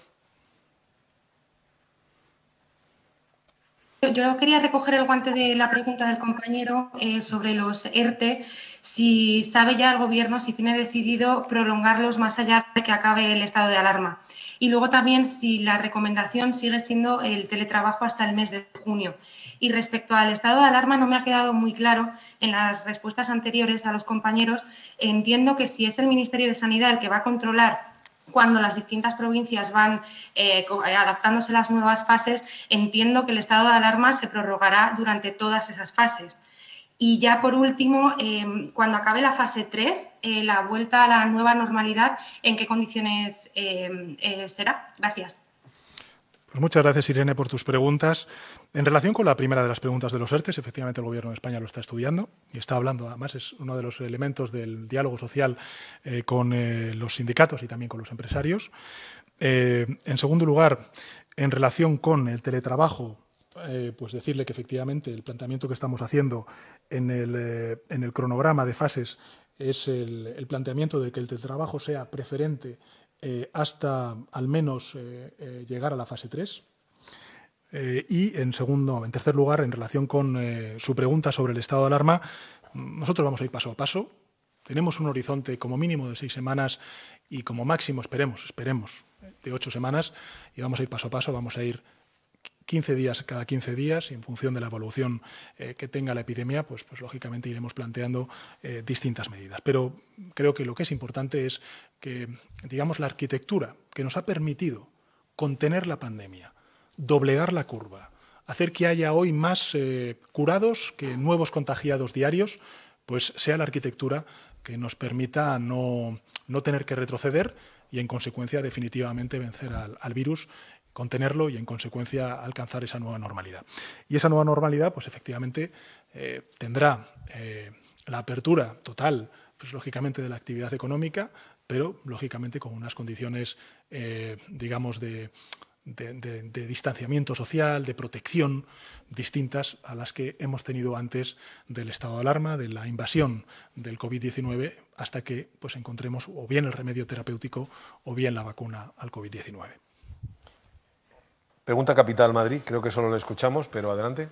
Yo quería recoger el guante de la pregunta del compañero eh, sobre los ERTE, si sabe ya el Gobierno si tiene decidido prolongarlos más allá de que acabe el estado de alarma. Y luego también si la recomendación sigue siendo el teletrabajo hasta el mes de junio. Y respecto al estado de alarma no me ha quedado muy claro en las respuestas anteriores a los compañeros. Entiendo que si es el Ministerio de Sanidad el que va a controlar cuando las distintas provincias van eh, eh, adaptándose a las nuevas fases, entiendo que el estado de alarma se prorrogará durante todas esas fases. Y ya por último, em, cuando acabe la fase 3, eh, la vuelta a la nueva normalidad, ¿en qué condiciones em, eh, será? Gracias. Pues muchas gracias, Irene, por tus preguntas. En relación con la primera de las preguntas de los ERTES, efectivamente el Gobierno de España lo está estudiando y está hablando, además es uno de los elementos del diálogo social eh, con los sindicatos y también con los empresarios. en segundo lugar, en relación con el teletrabajo eh, pues decirle que efectivamente el planteamiento que estamos haciendo en el, eh, cronograma de fases es el, planteamiento de que el trabajo sea preferente eh, hasta al menos llegar a la fase 3. y en segundo, en tercer lugar, en relación con su pregunta sobre el estado de alarma, nosotros vamos a ir paso a paso. Tenemos un horizonte como mínimo de seis semanas y como máximo, esperemos, esperemos, de ocho semanas y vamos a ir paso a paso, vamos a ir 15 días cada 15 días y en función de la evolución eh, que tenga la epidemia, pues, pues lógicamente iremos planteando eh, distintas medidas. Pero creo que lo que es importante es que, digamos, la arquitectura que nos ha permitido contener la pandemia, doblegar la curva, hacer que haya hoy más eh, curados que nuevos contagiados diarios, pues sea la arquitectura que nos permita no, tener que retroceder y en consecuencia definitivamente vencer al, al virus contenerlo y en consecuencia alcanzar esa nueva normalidad. Y esa nueva normalidad, pues efectivamente, eh, tendrá eh, la apertura total, pues lógicamente, de la actividad económica, pero lógicamente con unas condiciones, eh, digamos, de, de, distanciamiento social, de protección, distintas a las que hemos tenido antes del estado de alarma, de la invasión del COVID-19, hasta que pues, encontremos o bien el remedio terapéutico o bien la vacuna al COVID-19. Pregunta Capital Madrid, creo que solo lo escuchamos, pero adelante.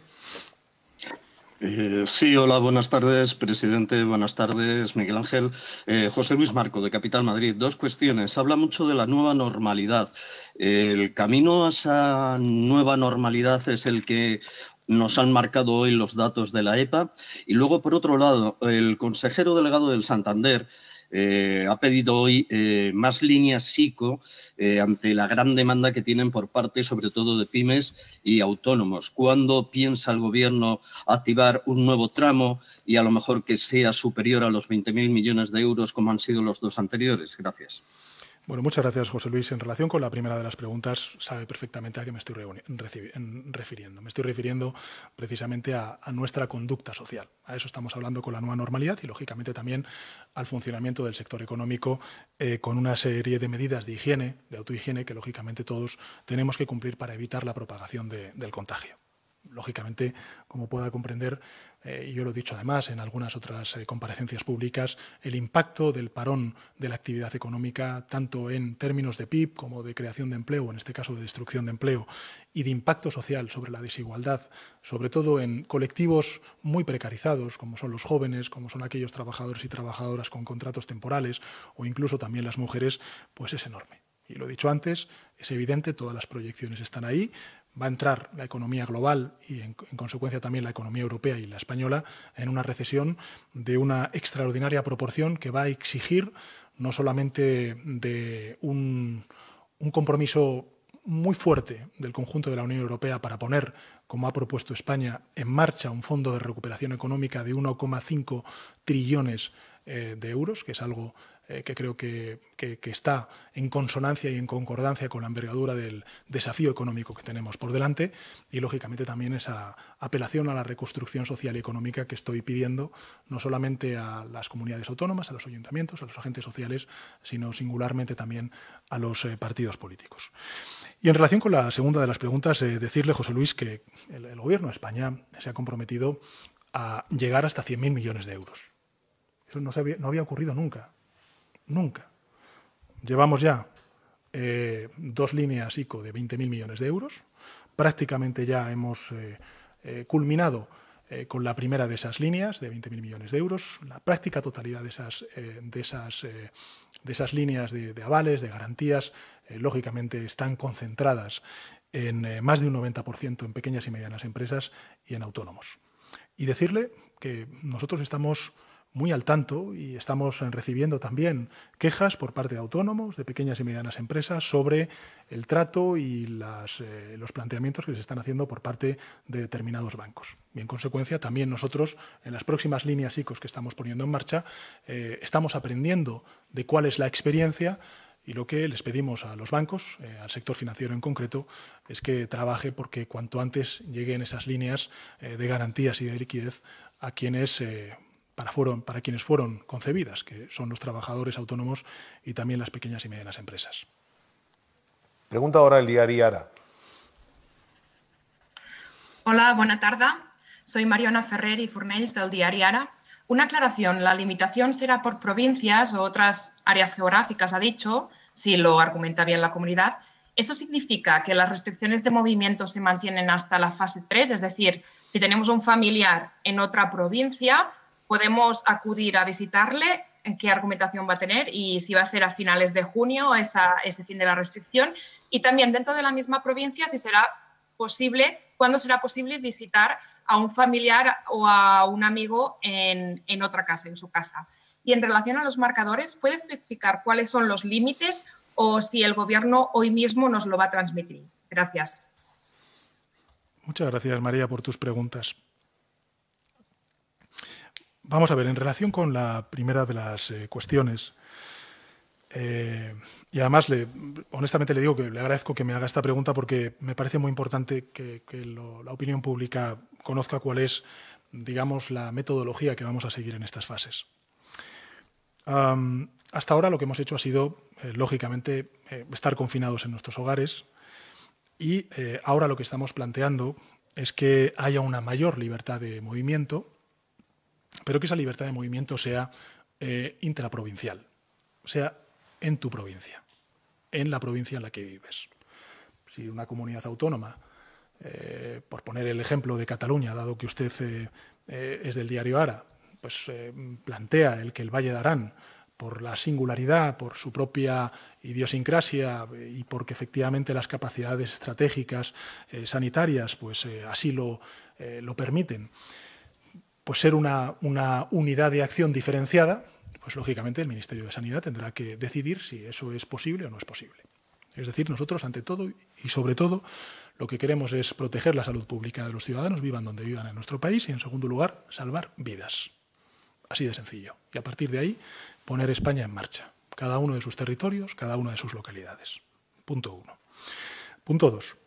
Eh, sí, hola, buenas tardes, presidente. Buenas tardes, Miguel Ángel. Eh, José Luis Marco, de Capital Madrid. Dos cuestiones. Habla mucho de la nueva normalidad. ¿El camino a esa nueva normalidad es el que nos han marcado hoy los datos de la EPA? Y luego, por otro lado, el consejero delegado del Santander eh, ha pedido hoy eh, más líneas SICO eh, ante la gran demanda que tienen por parte, sobre todo, de pymes y autónomos. ¿Cuándo piensa el Gobierno activar un nuevo tramo y a lo mejor que sea superior a los 20.000 millones de euros como han sido los dos anteriores? Gracias. Bueno, muchas gracias, José Luis. En relación con la primera de las preguntas, sabe perfectamente a qué me estoy refiriendo. Me estoy refiriendo precisamente a, nuestra conducta social. A eso estamos hablando con la nueva normalidad y, lógicamente, también al funcionamiento del sector económico eh, con una serie de medidas de higiene, de autohigiene, que, lógicamente, todos tenemos que cumplir para evitar la propagación del contagio lógicamente, como pueda comprender, eh, yo lo he dicho además en algunas otras eh, comparecencias públicas, el impacto del parón de la actividad económica, tanto en términos de PIB como de creación de empleo, en este caso de destrucción de empleo, y de impacto social sobre la desigualdad, sobre todo en colectivos muy precarizados, como son los jóvenes, como son aquellos trabajadores y trabajadoras con contratos temporales, o incluso también las mujeres, pues es enorme. Y lo he dicho antes, es evidente, todas las proyecciones están ahí va a entrar la economía global y en, consecuencia también la economía europea y la española en una recesión de una extraordinaria proporción que va a exigir no solamente de un, un compromiso muy fuerte del conjunto de la Unión Europea para poner, como ha propuesto España, en marcha un fondo de recuperación económica de 1,5 trillones eh, de euros, que es algo eh, que creo que, está en consonancia y en concordancia con la envergadura del desafío económico que tenemos por delante y, lógicamente, también esa apelación a la reconstrucción social y económica que estoy pidiendo no solamente a las comunidades autónomas, a los ayuntamientos, a los agentes sociales, sino singularmente también a los eh, partidos políticos. Y en relación con la segunda de las preguntas, eh, decirle, José Luis, que el, Gobierno de España se ha comprometido a llegar hasta 100.000 millones de euros. Eso no, no había ocurrido nunca. Nunca. Llevamos ya eh, dos líneas ICO de 20.000 millones de euros. Prácticamente ya hemos eh, eh, culminado con la primera de esas líneas de 20.000 millones de euros, la práctica totalidad de esas, de esas, de esas líneas de, de, avales, de garantías, lógicamente están concentradas en más de un 90% en pequeñas y medianas empresas y en autónomos. Y decirle que nosotros estamos muy al tanto y estamos recibiendo también quejas por parte de autónomos, de pequeñas y medianas empresas, sobre el trato y eh, los planteamientos que se están haciendo por parte de determinados bancos. Y en consecuencia, también nosotros, en las próximas líneas ICOs que estamos poniendo en marcha, eh, estamos aprendiendo de cuál es la experiencia y lo que les pedimos a los bancos, eh, al sector financiero en concreto, es que trabaje porque cuanto antes lleguen esas líneas de garantías y de liquidez a quienes para, fueron, para quienes fueron concebidas, que son los trabajadores autónomos y también las pequeñas y medianas empresas. Pregunta ahora el diario Ara. Hola, buena tarde. Soy Mariona Ferrer y Fornells del diario Ara. Una aclaración, la limitación será por provincias o otras áreas geográficas, ha dicho, si lo argumenta bien la comunidad. Eso significa que las restricciones de movimiento se mantienen hasta la fase 3, es decir, si tenemos un familiar en otra provincia, podemos acudir a visitarle, en eh, qué argumentación va a tener y si va a ser a finales de junio esa, ese fin de la restricción. Y también dentro de la misma provincia, si será posible, cuándo será posible visitar a un familiar o a un amigo en, en otra casa, en su casa. Y en relación a los marcadores, ¿puede especificar cuáles son los límites o si el Gobierno hoy mismo nos lo va a transmitir? Gracias. Muchas gracias, María, por tus preguntas. Vamos a ver, en relación con la primera de las eh, cuestiones, eh, y además, le, honestamente le digo que le agradezco que me haga esta pregunta porque me parece muy importante que, la opinión pública conozca cuál es, digamos, la metodología que vamos a seguir en estas fases. hasta ahora lo que hemos hecho ha sido, eh, lógicamente, estar confinados en nuestros hogares y ahora lo que estamos planteando es que haya una mayor libertad de movimiento pero que esa libertad de movimiento sea eh, intraprovincial, sea en tu provincia, en la provincia en la que vives. Si una comunidad autónoma, eh, por poner el ejemplo de Cataluña, dado que usted eh, eh, es del diario Ara, pues plantea el que el Valle de Arán, por la singularidad, por su propia idiosincrasia y porque efectivamente las capacidades estratégicas sanitarias pues, así lo, lo permiten, pues ser una, una unidad de acción diferenciada, pues lógicamente el Ministerio de Sanidad tendrá que decidir si eso es posible o no es posible. Es decir, nosotros ante todo y sobre todo lo que queremos es proteger la salud pública de los ciudadanos, vivan donde vivan en nuestro país y en segundo lugar, salvar vidas. Así de sencillo. Y a partir de ahí, poner España en marcha. Cada uno de sus territorios, cada una de sus localidades. Punto uno. Punto dos.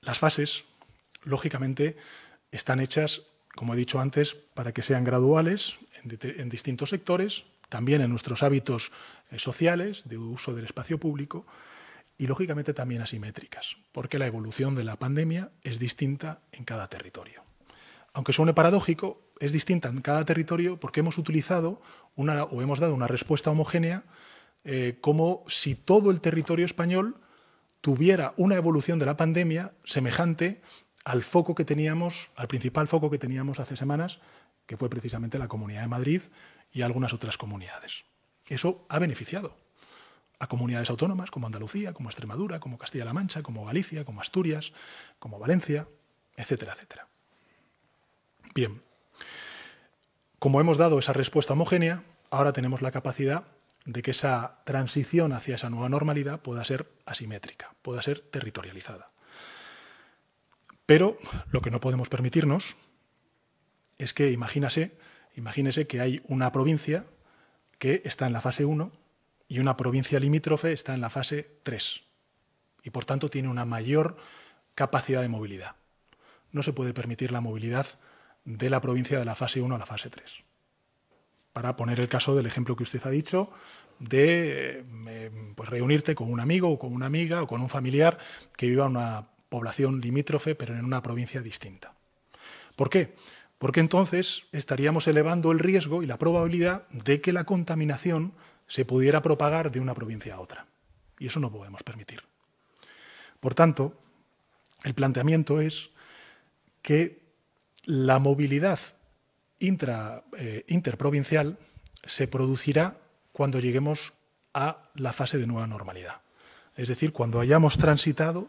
Las fases, lógicamente, están hechas como he dicho antes, para que sean graduales en, distintos sectores, también en nuestros hábitos eh, sociales de uso del espacio público y, lógicamente, también asimétricas, porque la evolución de la pandemia es distinta en cada territorio. Aunque suene paradójico, es distinta en cada territorio porque hemos utilizado una, o hemos dado una respuesta homogénea eh, como si todo el territorio español tuviera una evolución de la pandemia semejante al foco que teníamos, al principal foco que teníamos hace semanas, que fue precisamente la Comunidad de Madrid y algunas otras comunidades. Eso ha beneficiado a comunidades autónomas como Andalucía, como Extremadura, como Castilla-La Mancha, como Galicia, como Asturias, como Valencia, etcétera, etcétera. Bien, como hemos dado esa respuesta homogénea, ahora tenemos la capacidad de que esa transición hacia esa nueva normalidad pueda ser asimétrica, pueda ser territorializada. Pero lo que no podemos permitirnos es que imagínese, que hay una provincia que está en la fase 1 y una provincia limítrofe está en la fase 3 y por tanto tiene una mayor capacidad de movilidad. No se puede permitir la movilidad de la provincia de la fase 1 a la fase 3. Para poner el caso del ejemplo que usted ha dicho, de eh, pues, reunirte con un amigo o con una amiga o con un familiar que viva en una población limítrofe, pero en una provincia distinta. ¿Por qué? Porque entonces estaríamos elevando el riesgo y la probabilidad de que la contaminación se pudiera propagar de una provincia a otra. Y eso no podemos permitir. Por tanto, el planteamiento es que la movilidad eh, interprovincial se producirá cuando lleguemos a la fase de nueva normalidad. Es decir, cuando hayamos transitado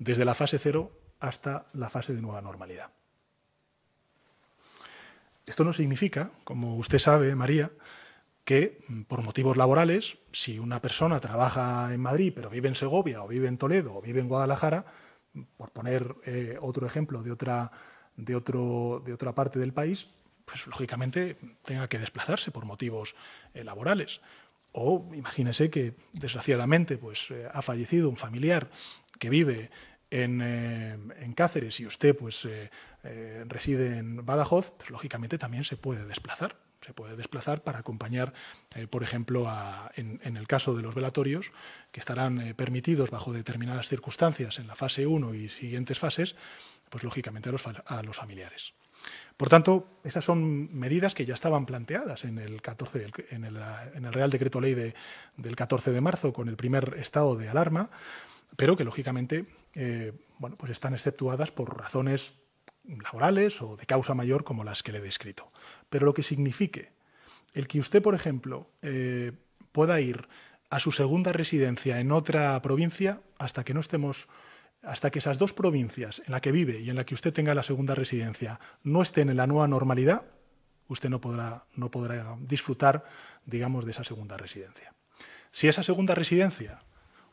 desde la fase cero hasta la fase de nueva normalidad. Esto no significa, como usted sabe, María, que mm, por motivos laborales, si una persona trabaja en Madrid pero vive en Segovia o vive en Toledo o vive en Guadalajara, por poner eh, otro ejemplo de otra, de, otro, de otra parte del país, pues lógicamente tenga que desplazarse por motivos eh, laborales. O imagínese que desgraciadamente pues, eh, ha fallecido un familiar que vive eh, en, Cáceres y usted pues, eh, eh, reside en Badajoz, pues, lógicamente también se puede desplazar. Se puede desplazar para acompañar, por ejemplo, en, el caso de los velatorios, que estarán permitidos bajo determinadas circunstancias en la fase 1 y siguientes fases, pues lógicamente a los, familiares. Por tanto, esas son medidas que ya estaban planteadas en el, 14, en el, Real Decreto Ley del 14 de marzo con el primer estado de alarma, pero que lógicamente bueno, pues están exceptuadas por razones laborales o de causa mayor como las que le he descrito. Pero lo que signifique el que usted, por ejemplo, eh, pueda ir a su segunda residencia en otra provincia hasta que no estemos hasta que esas dos provincias en la que vive y en la que usted tenga la segunda residencia no estén en la nueva normalidad, usted no podrá, no podrá disfrutar, digamos, de esa segunda residencia. Si esa segunda residencia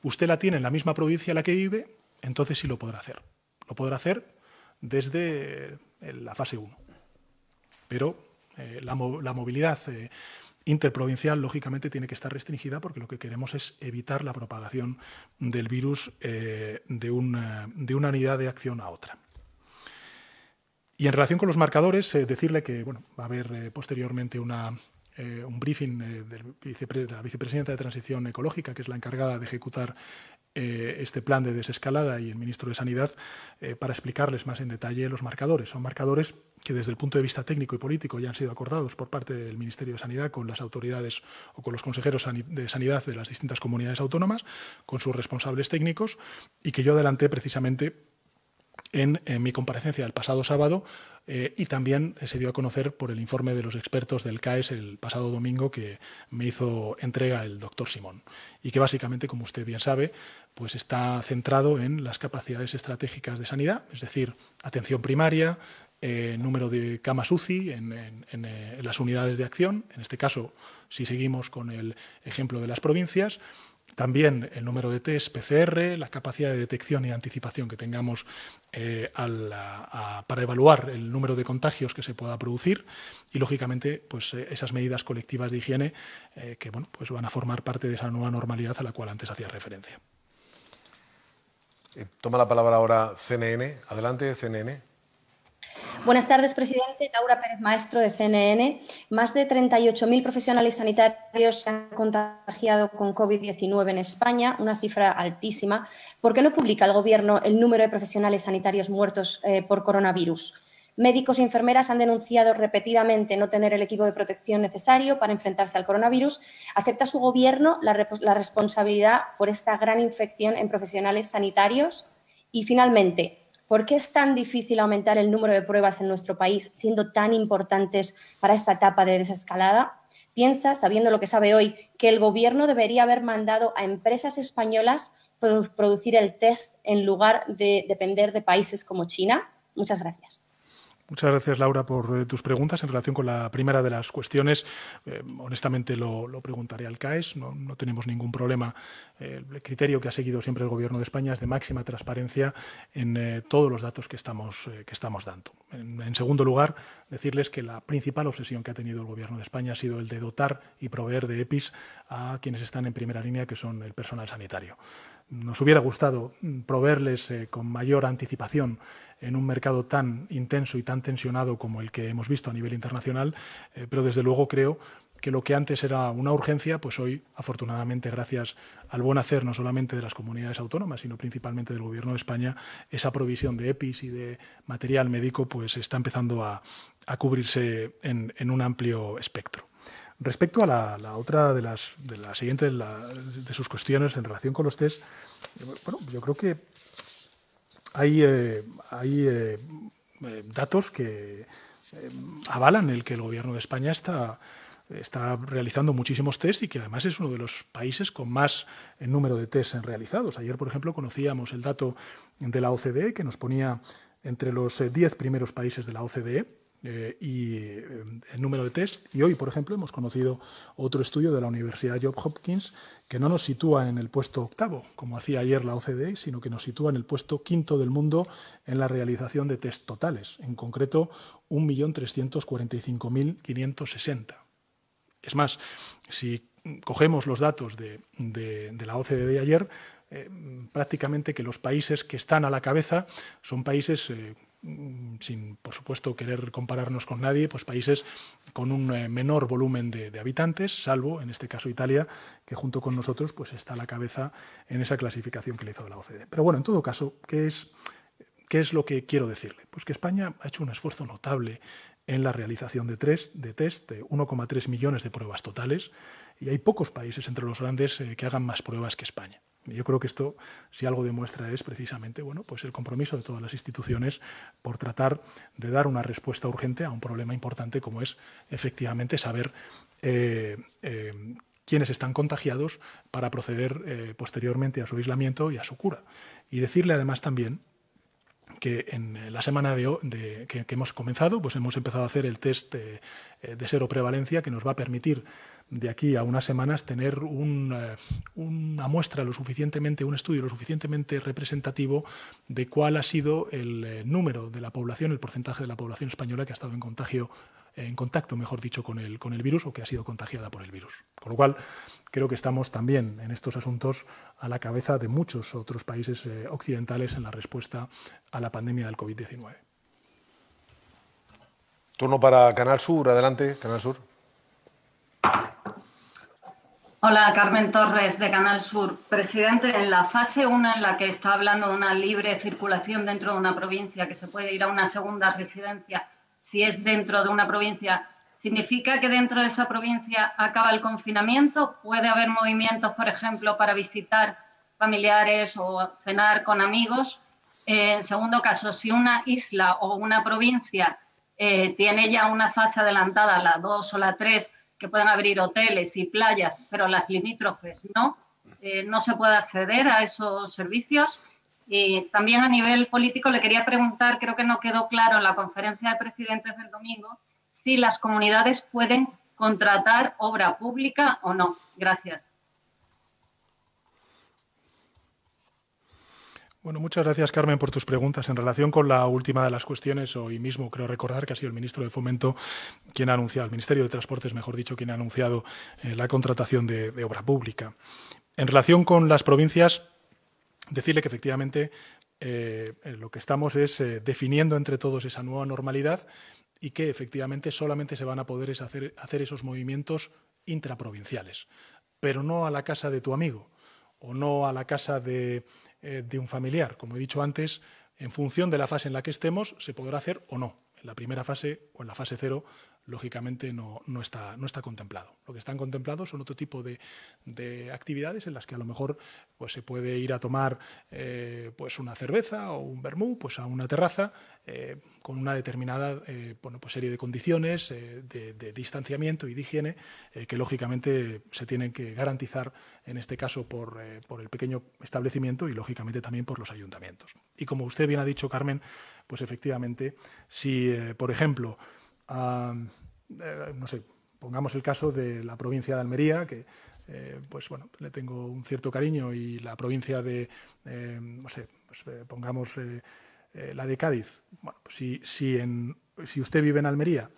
usted la tiene en la misma provincia en la que vive, entonces sí lo podrá hacer. Lo podrá hacer desde eh, la fase 1. Pero eh, la, movilidad eh, interprovincial, lógicamente, tiene que estar restringida porque lo que queremos es evitar la propagación del virus de, una, unidad de acción a otra. Y en relación con los marcadores, decirle que bueno, va a haber posteriormente un briefing de la vicepresidenta de Transición Ecológica, que es la encargada de ejecutar eh, este plan de desescalada y el ministro de Sanidad eh, para explicarles más en detalle los marcadores. Son marcadores que desde el punto de vista técnico y político ya han sido acordados por parte del Ministerio de Sanidad con las autoridades o con los consejeros de sanidad de las distintas comunidades autónomas, con sus responsables técnicos, y que yo adelanté precisamente en, mi comparecencia del pasado sábado eh, y también se dio a conocer por el informe de los expertos del CAES el pasado domingo que me hizo entrega el doctor Simón y que básicamente, como usted bien sabe, pues está centrado en las capacidades estratégicas de sanidad, es decir, atención primaria, eh, número de camas UCI eh, en las unidades de acción, en este caso si seguimos con el ejemplo de las provincias, también el número de test PCR, la capacidad de detección y anticipación que tengamos eh, para evaluar el número de contagios que se pueda producir y, lógicamente, pues, eh, esas medidas colectivas de higiene eh, que pues van a formar parte de esa nueva normalidad a la cual antes hacía referencia. Toma la palabra ahora CNN. Adelante, CNN. Buenas tardes, presidente. Laura Pérez Maestro de CNN. Más de 38.000 profesionales sanitarios se han contagiado con COVID-19 en España, una cifra altísima. ¿Por qué no publica el Gobierno el número de profesionales sanitarios muertos eh, por coronavirus? Médicos y enfermeras han denunciado repetidamente no tener el equipo de protección necesario para enfrentarse al coronavirus. ¿Acepta su Gobierno la responsabilidad por esta gran infección en profesionales sanitarios? Y finalmente, ¿Por qué es tan difícil aumentar el número de pruebas en nuestro país, siendo tan importantes para esta etapa de desescalada? Piensa, sabiendo lo que sabe hoy, que el gobierno debería haber mandado a empresas españolas producir el test en lugar de depender de países como China. Muchas gracias. Muchas gracias, Laura, por eh, tus preguntas. En relación con la primera de las cuestiones, eh, honestamente lo, lo, preguntaré al CAES. No, tenemos ningún problema. Eh, el criterio que ha seguido siempre el Gobierno de España es de máxima transparencia en todos los datos que estamos, que estamos dando. en, segundo lugar, decirles que la principal obsesión que ha tenido el Gobierno de España ha sido el de dotar y proveer de EPIs a quienes están en primera línea, que son el personal sanitario. Nos hubiera gustado mm, proveerles con mayor anticipación en un mercado tan intenso y tan tensionado como el que hemos visto a nivel internacional, eh, pero desde luego creo que lo que antes era una urgencia, pues hoy, afortunadamente, gracias al buen hacer no solamente de las comunidades autónomas, sino principalmente del Gobierno de España, esa provisión de EPIs y de material médico pues está empezando a, cubrirse en, un amplio espectro. Respecto a la, otra de las de siguiente de, de, sus cuestiones en relación con los test, eh, bueno, yo creo que hay, eh, eh, eh, datos que avalan el que el gobierno de España está, realizando muchísimos test y que además es uno de los países con más número de test realizados. Ayer, por ejemplo, conocíamos el dato de la OCDE que nos ponía entre los 10 primeros países de la OCDE y el número de test. Y hoy, por ejemplo, hemos conocido otro estudio de la Universidad Job Hopkins que no nos sitúa en el puesto octavo, como hacía ayer la OCDE, sino que nos sitúa en el puesto quinto del mundo en la realización de test totales, en concreto 1.345.560. Es más, si cogemos los datos de, la OCDE de ayer, eh, prácticamente que los países que están a la cabeza son países eh, Mm, sin por supuesto querer compararnos con nadie, pues países con un eh, menor volumen de, habitantes, salvo en este caso Italia, que junto con nosotros pues está a la cabeza en esa clasificación que le hizo la OCDE. Pero bueno, en todo caso, ¿qué es, qué es lo que quiero decirle? Pues que España ha hecho un esfuerzo notable en la realización de, tres, de test, de 1,3 millones de pruebas totales, y hay pocos países entre los grandes eh, que hagan más pruebas que España. Yo creo que esto, si algo demuestra, es precisamente bueno, pues el compromiso de todas las instituciones por tratar de dar una respuesta urgente a un problema importante como es efectivamente saber eh, eh, quiénes están contagiados para proceder eh, posteriormente a su aislamiento y a su cura. Y decirle además también que en eh, la semana de, de que, hemos comenzado, pues hemos empezado a hacer el test eh, eh, de, seroprevalencia que nos va a permitir de aquí a unas semanas tener una muestra lo suficientemente, un estudio lo suficientemente representativo de cuál ha sido el número de la población, el porcentaje de la población española que ha estado en contagio en contacto, mejor dicho, con el, con el virus o que ha sido contagiada por el virus. Con lo cual, creo que estamos también en estos asuntos a la cabeza de muchos otros países eh, occidentales en la respuesta a la pandemia del COVID-19. Turno para Canal Sur, adelante, Canal Sur. Hola, Carmen Torres de Canal Sur. Presidente, en la fase 1 en la que está hablando de una libre circulación dentro de una provincia, que se puede ir a una segunda residencia si es dentro de una provincia, Significa que dentro de esa provincia acaba el confinamiento, puede haber movimientos, por ejemplo, para visitar familiares o cenar con amigos. Eh, en segundo caso, si una isla o una provincia eh, tiene ya una fase adelantada, la 2 o la 3, que pueden abrir hoteles y playas, pero las limítrofes no, eh, no se puede acceder a esos servicios. Y también a nivel político le quería preguntar, creo que no quedó claro en la conferencia de presidentes del domingo, si las comunidades pueden contratar obra pública o no. Gracias. Bueno, muchas gracias, Carmen, por tus preguntas. En relación con la última de las cuestiones, hoy mismo creo recordar que ha sido el ministro de Fomento quien ha anunciado, el Ministerio de Transportes, mejor dicho, quien ha anunciado eh, la contratación de, obra pública. En relación con las provincias, decirle que efectivamente eh, lo que estamos es eh, definiendo entre todos esa nueva normalidad y que efectivamente solamente se van a poder hacer, esos movimientos intraprovinciales, pero no a la casa de tu amigo o no a la casa eh, de un familiar. Como he dicho antes, en función de la fase en la que estemos, se podrá hacer o no, en la primera fase o en la fase cero, lógicamente no, está, no está contemplado. Lo que están contemplados son otro tipo de, actividades en las que a lo mejor pues, se puede ir a tomar eh, pues, una cerveza o un vermú pues, a una terraza eh, con una determinada eh, pues, serie de condiciones de, distanciamiento y de higiene que lógicamente se tienen que garantizar en este caso por, por el pequeño establecimiento y lógicamente también por los ayuntamientos. Y como usted bien ha dicho, Carmen, pues efectivamente, si por ejemplo eh, no sé, pongamos el caso de la provincia de Almería, que eh, pues bueno, le tengo un cierto cariño, y la provincia de, eh, no sé, pues, pongamos la de Cádiz. Bueno, pues si, en, si usted vive en Almería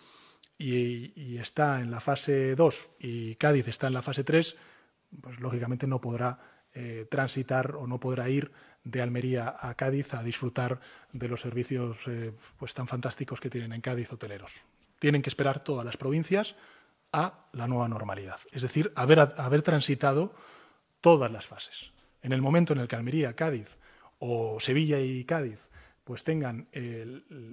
y, está en la fase 2 y Cádiz está en la fase 3, pues lógicamente no podrá transitar o no podrá ir de Almería a Cádiz a disfrutar de los servicios pues tan fantásticos que tienen en Cádiz hoteleros tienen que esperar todas las provincias a la nueva normalidad, es decir, haber, transitado todas las fases. En el momento en el que Almería, Cádiz o Sevilla y Cádiz pues tengan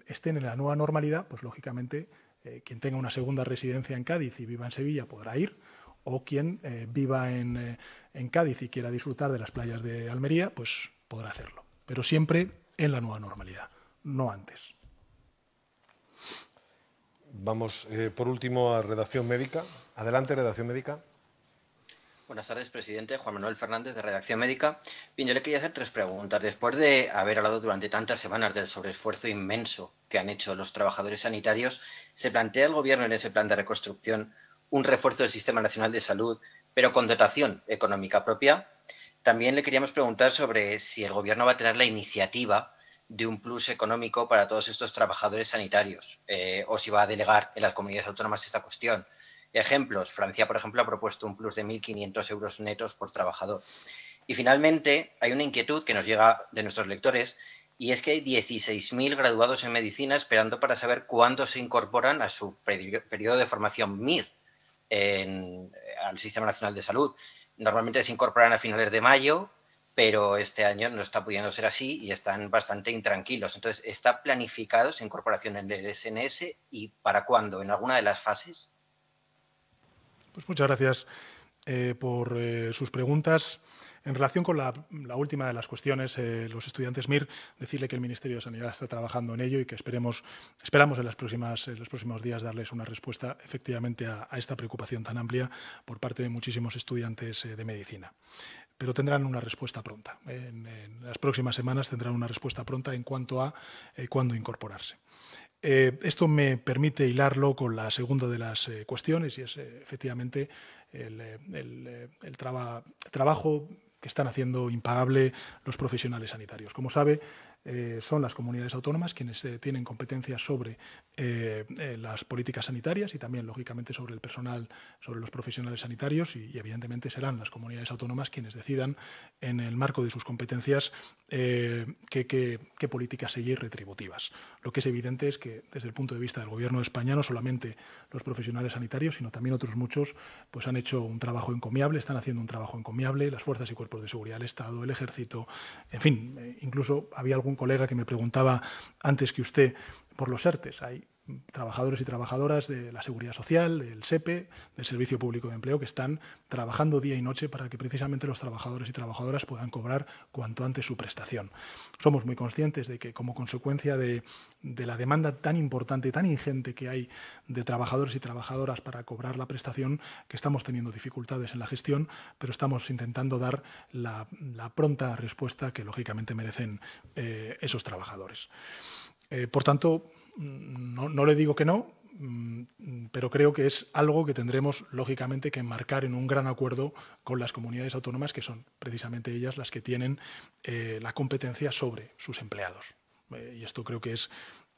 estén en la nueva normalidad, pues lógicamente eh, quien tenga una segunda residencia en Cádiz y viva en Sevilla podrá ir, o quien eh, viva en, eh, en Cádiz y quiera disfrutar de las playas de Almería, pues podrá hacerlo, pero siempre en la nueva normalidad, no antes. Vamos, eh, por último, a Redacción Médica. Adelante, Redacción Médica. Buenas tardes, presidente. Juan Manuel Fernández, de Redacción Médica. Bien, yo le quería hacer tres preguntas. Después de haber hablado durante tantas semanas del sobreesfuerzo inmenso que han hecho los trabajadores sanitarios, ¿se plantea el Gobierno en ese plan de reconstrucción un refuerzo del Sistema Nacional de Salud, pero con dotación económica propia? También le queríamos preguntar sobre si el Gobierno va a tener la iniciativa de un plus económico para todos estos trabajadores sanitarios eh, o si va a delegar en las comunidades autónomas esta cuestión. Ejemplos, Francia, por ejemplo, ha propuesto un plus de 1.500 euros netos por trabajador. Y finalmente, hay una inquietud que nos llega de nuestros lectores y es que hay 16.000 graduados en medicina esperando para saber cuándo se incorporan a su periodo de formación MIR en, al Sistema Nacional de Salud. Normalmente se incorporan a finales de mayo pero este año no está pudiendo ser así y están bastante intranquilos. Entonces, ¿está planificado su incorporación en el SNS y para cuándo? ¿En alguna de las fases? Pues muchas gracias eh, por eh, sus preguntas. En relación con la, última de las cuestiones, eh, los estudiantes MIR, decirle que el Ministerio de Sanidad está trabajando en ello y que esperemos, esperamos en, las próximas, los próximos días darles una respuesta efectivamente a, esta preocupación tan amplia por parte de muchísimos estudiantes de medicina pero tendrán una respuesta pronta. En, las próximas semanas tendrán una respuesta pronta en cuanto a eh, cuándo incorporarse. Eh, esto me permite hilarlo con la segunda de las eh, cuestiones y es efectivamente el, trabajo que están haciendo impagable los profesionales sanitarios. Como sabe, eh, son las comunidades autónomas quienes eh, tienen competencias sobre eh, las políticas sanitarias y también, lógicamente, sobre el personal, sobre los profesionales sanitarios y, evidentemente, serán las comunidades autónomas quienes decidan, en el marco de sus competencias, qué políticas seguir retributivas. Lo que es evidente es que, desde el punto de vista del Gobierno de España, no solamente los profesionales sanitarios, sino también otros muchos, pues han hecho un trabajo encomiable, están haciendo un trabajo encomiable, las fuerzas y cuerpos de seguridad del Estado, el ejército, en fin, incluso había algún colega que me preguntaba antes que usted por los ERTES. Hay trabajadores y trabajadoras de la Seguridad Social, del SEPE, del Servicio Público de Empleo, que están trabajando día y noche para que precisamente los trabajadores y trabajadoras puedan cobrar cuanto antes su prestación. Somos muy conscientes de que como consecuencia de, la demanda tan importante, y tan ingente que hay de trabajadores y trabajadoras para cobrar la prestación, que estamos teniendo dificultades en la gestión, pero estamos intentando dar la, pronta respuesta que lógicamente merecen eh, esos trabajadores. Eh, por tanto, no, no le digo que no, mm, pero creo que es algo que tendremos, lógicamente, que enmarcar en un gran acuerdo con las comunidades autónomas, que son precisamente ellas las que tienen eh, la competencia sobre sus empleados. Eh, y esto creo que es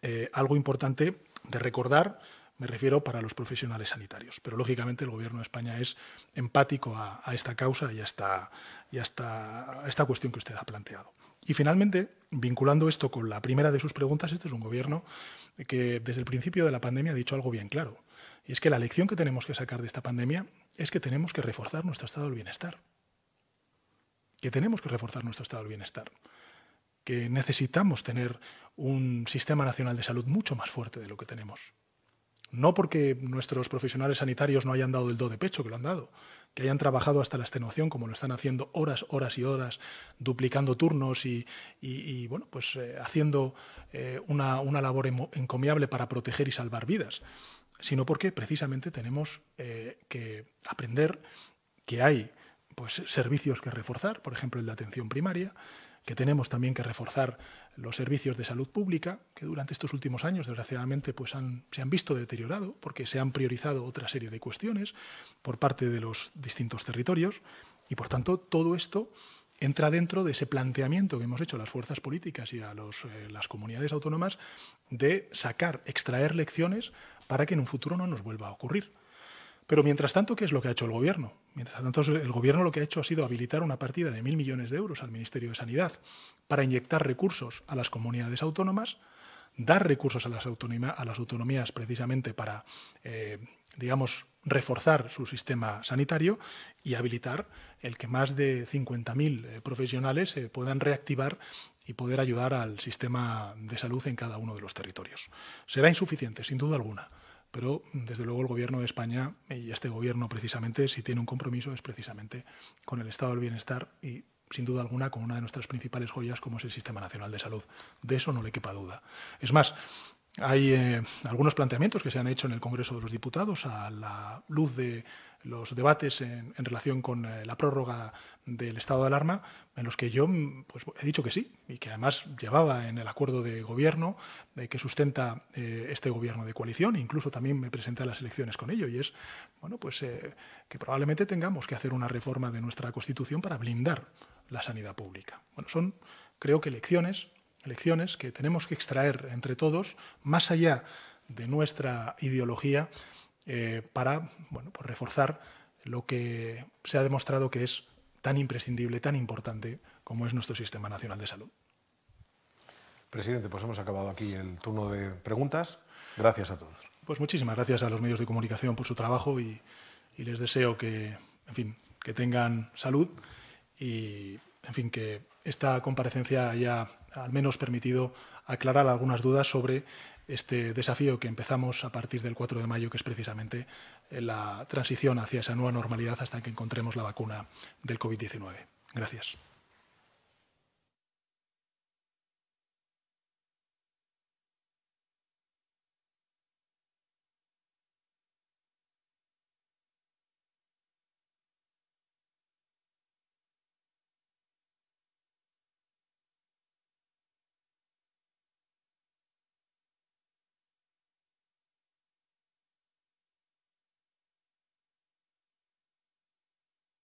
eh, algo importante de recordar, me refiero para los profesionales sanitarios. Pero, lógicamente, el Gobierno de España es empático a, esta causa y, a esta cuestión que usted ha planteado. Y finalmente, vinculando esto con la primera de sus preguntas, este es un gobierno que desde el principio de la pandemia ha dicho algo bien claro. Y es que la lección que tenemos que sacar de esta pandemia es que tenemos que reforzar nuestro estado del bienestar. Que tenemos que reforzar nuestro estado del bienestar. Que necesitamos tener un sistema nacional de salud mucho más fuerte de lo que tenemos. No porque nuestros profesionales sanitarios no hayan dado el do de pecho, que lo han dado, que hayan trabajado hasta la extenuación, como lo están haciendo horas, horas y horas, duplicando turnos y, bueno, pues eh, haciendo eh, una, labor encomiable para proteger y salvar vidas, sino porque precisamente tenemos eh, que aprender que hay pues, servicios que reforzar, por ejemplo el de atención primaria, que tenemos también que reforzar los servicios de salud pública, que durante estos últimos años, desgraciadamente, pues se han visto deteriorado porque se han priorizado otra serie de cuestiones por parte de los distintos territorios y, por tanto, todo esto entra dentro de ese planteamiento que hemos hecho a las fuerzas políticas y a eh, las comunidades autónomas de sacar, extraer lecciones para que en un futuro no nos vuelva a ocurrir. Pero mientras tanto, ¿qué es lo que ha hecho el gobierno? Mientras tanto, el gobierno lo que ha hecho ha sido habilitar una partida de mil millones de euros al Ministerio de Sanidad para inyectar recursos a las comunidades autónomas, dar recursos a las, a las autonomías precisamente para, eh, digamos, reforzar su sistema sanitario y habilitar el que más de 50.000 eh, profesionales se eh, puedan reactivar y poder ayudar al sistema de salud en cada uno de los territorios. Será insuficiente, sin duda alguna. Pero desde luego el gobierno de España y este gobierno precisamente, si tiene un compromiso, es precisamente con el estado del bienestar y sin duda alguna con una de nuestras principales joyas como es el Sistema Nacional de Salud. De eso no le quepa duda. Es más, hay eh, algunos planteamientos que se han hecho en el Congreso de los Diputados a la luz de los debates en, relación con eh, la prórroga del estado de alarma, en los que yo mm, pues, he dicho que sí, y que además llevaba en el acuerdo de gobierno que sustenta eh, este gobierno de coalición, incluso también me presenté a las elecciones con ello, y es bueno, pues, eh, que probablemente tengamos que hacer una reforma de nuestra Constitución para blindar la sanidad pública. Bueno, son, creo que, elecciones elecciones que tenemos que extraer entre todos, más allá de nuestra ideología eh, para bueno, pues reforzar lo que se ha demostrado que es tan imprescindible, tan importante como es nuestro Sistema Nacional de Salud. Presidente, pues hemos acabado aquí el turno de preguntas. Gracias a todos. Pues muchísimas gracias a los medios de comunicación por su trabajo y, les deseo que, en fin, que tengan salud y, en fin, que esta comparecencia haya al menos permitido aclarar algunas dudas sobre este desafío que empezamos a partir del 4 de mayo, que es precisamente eh, la transición hacia esa nueva normalidad hasta que encontremos la vacuna del COVID-19. Gracias.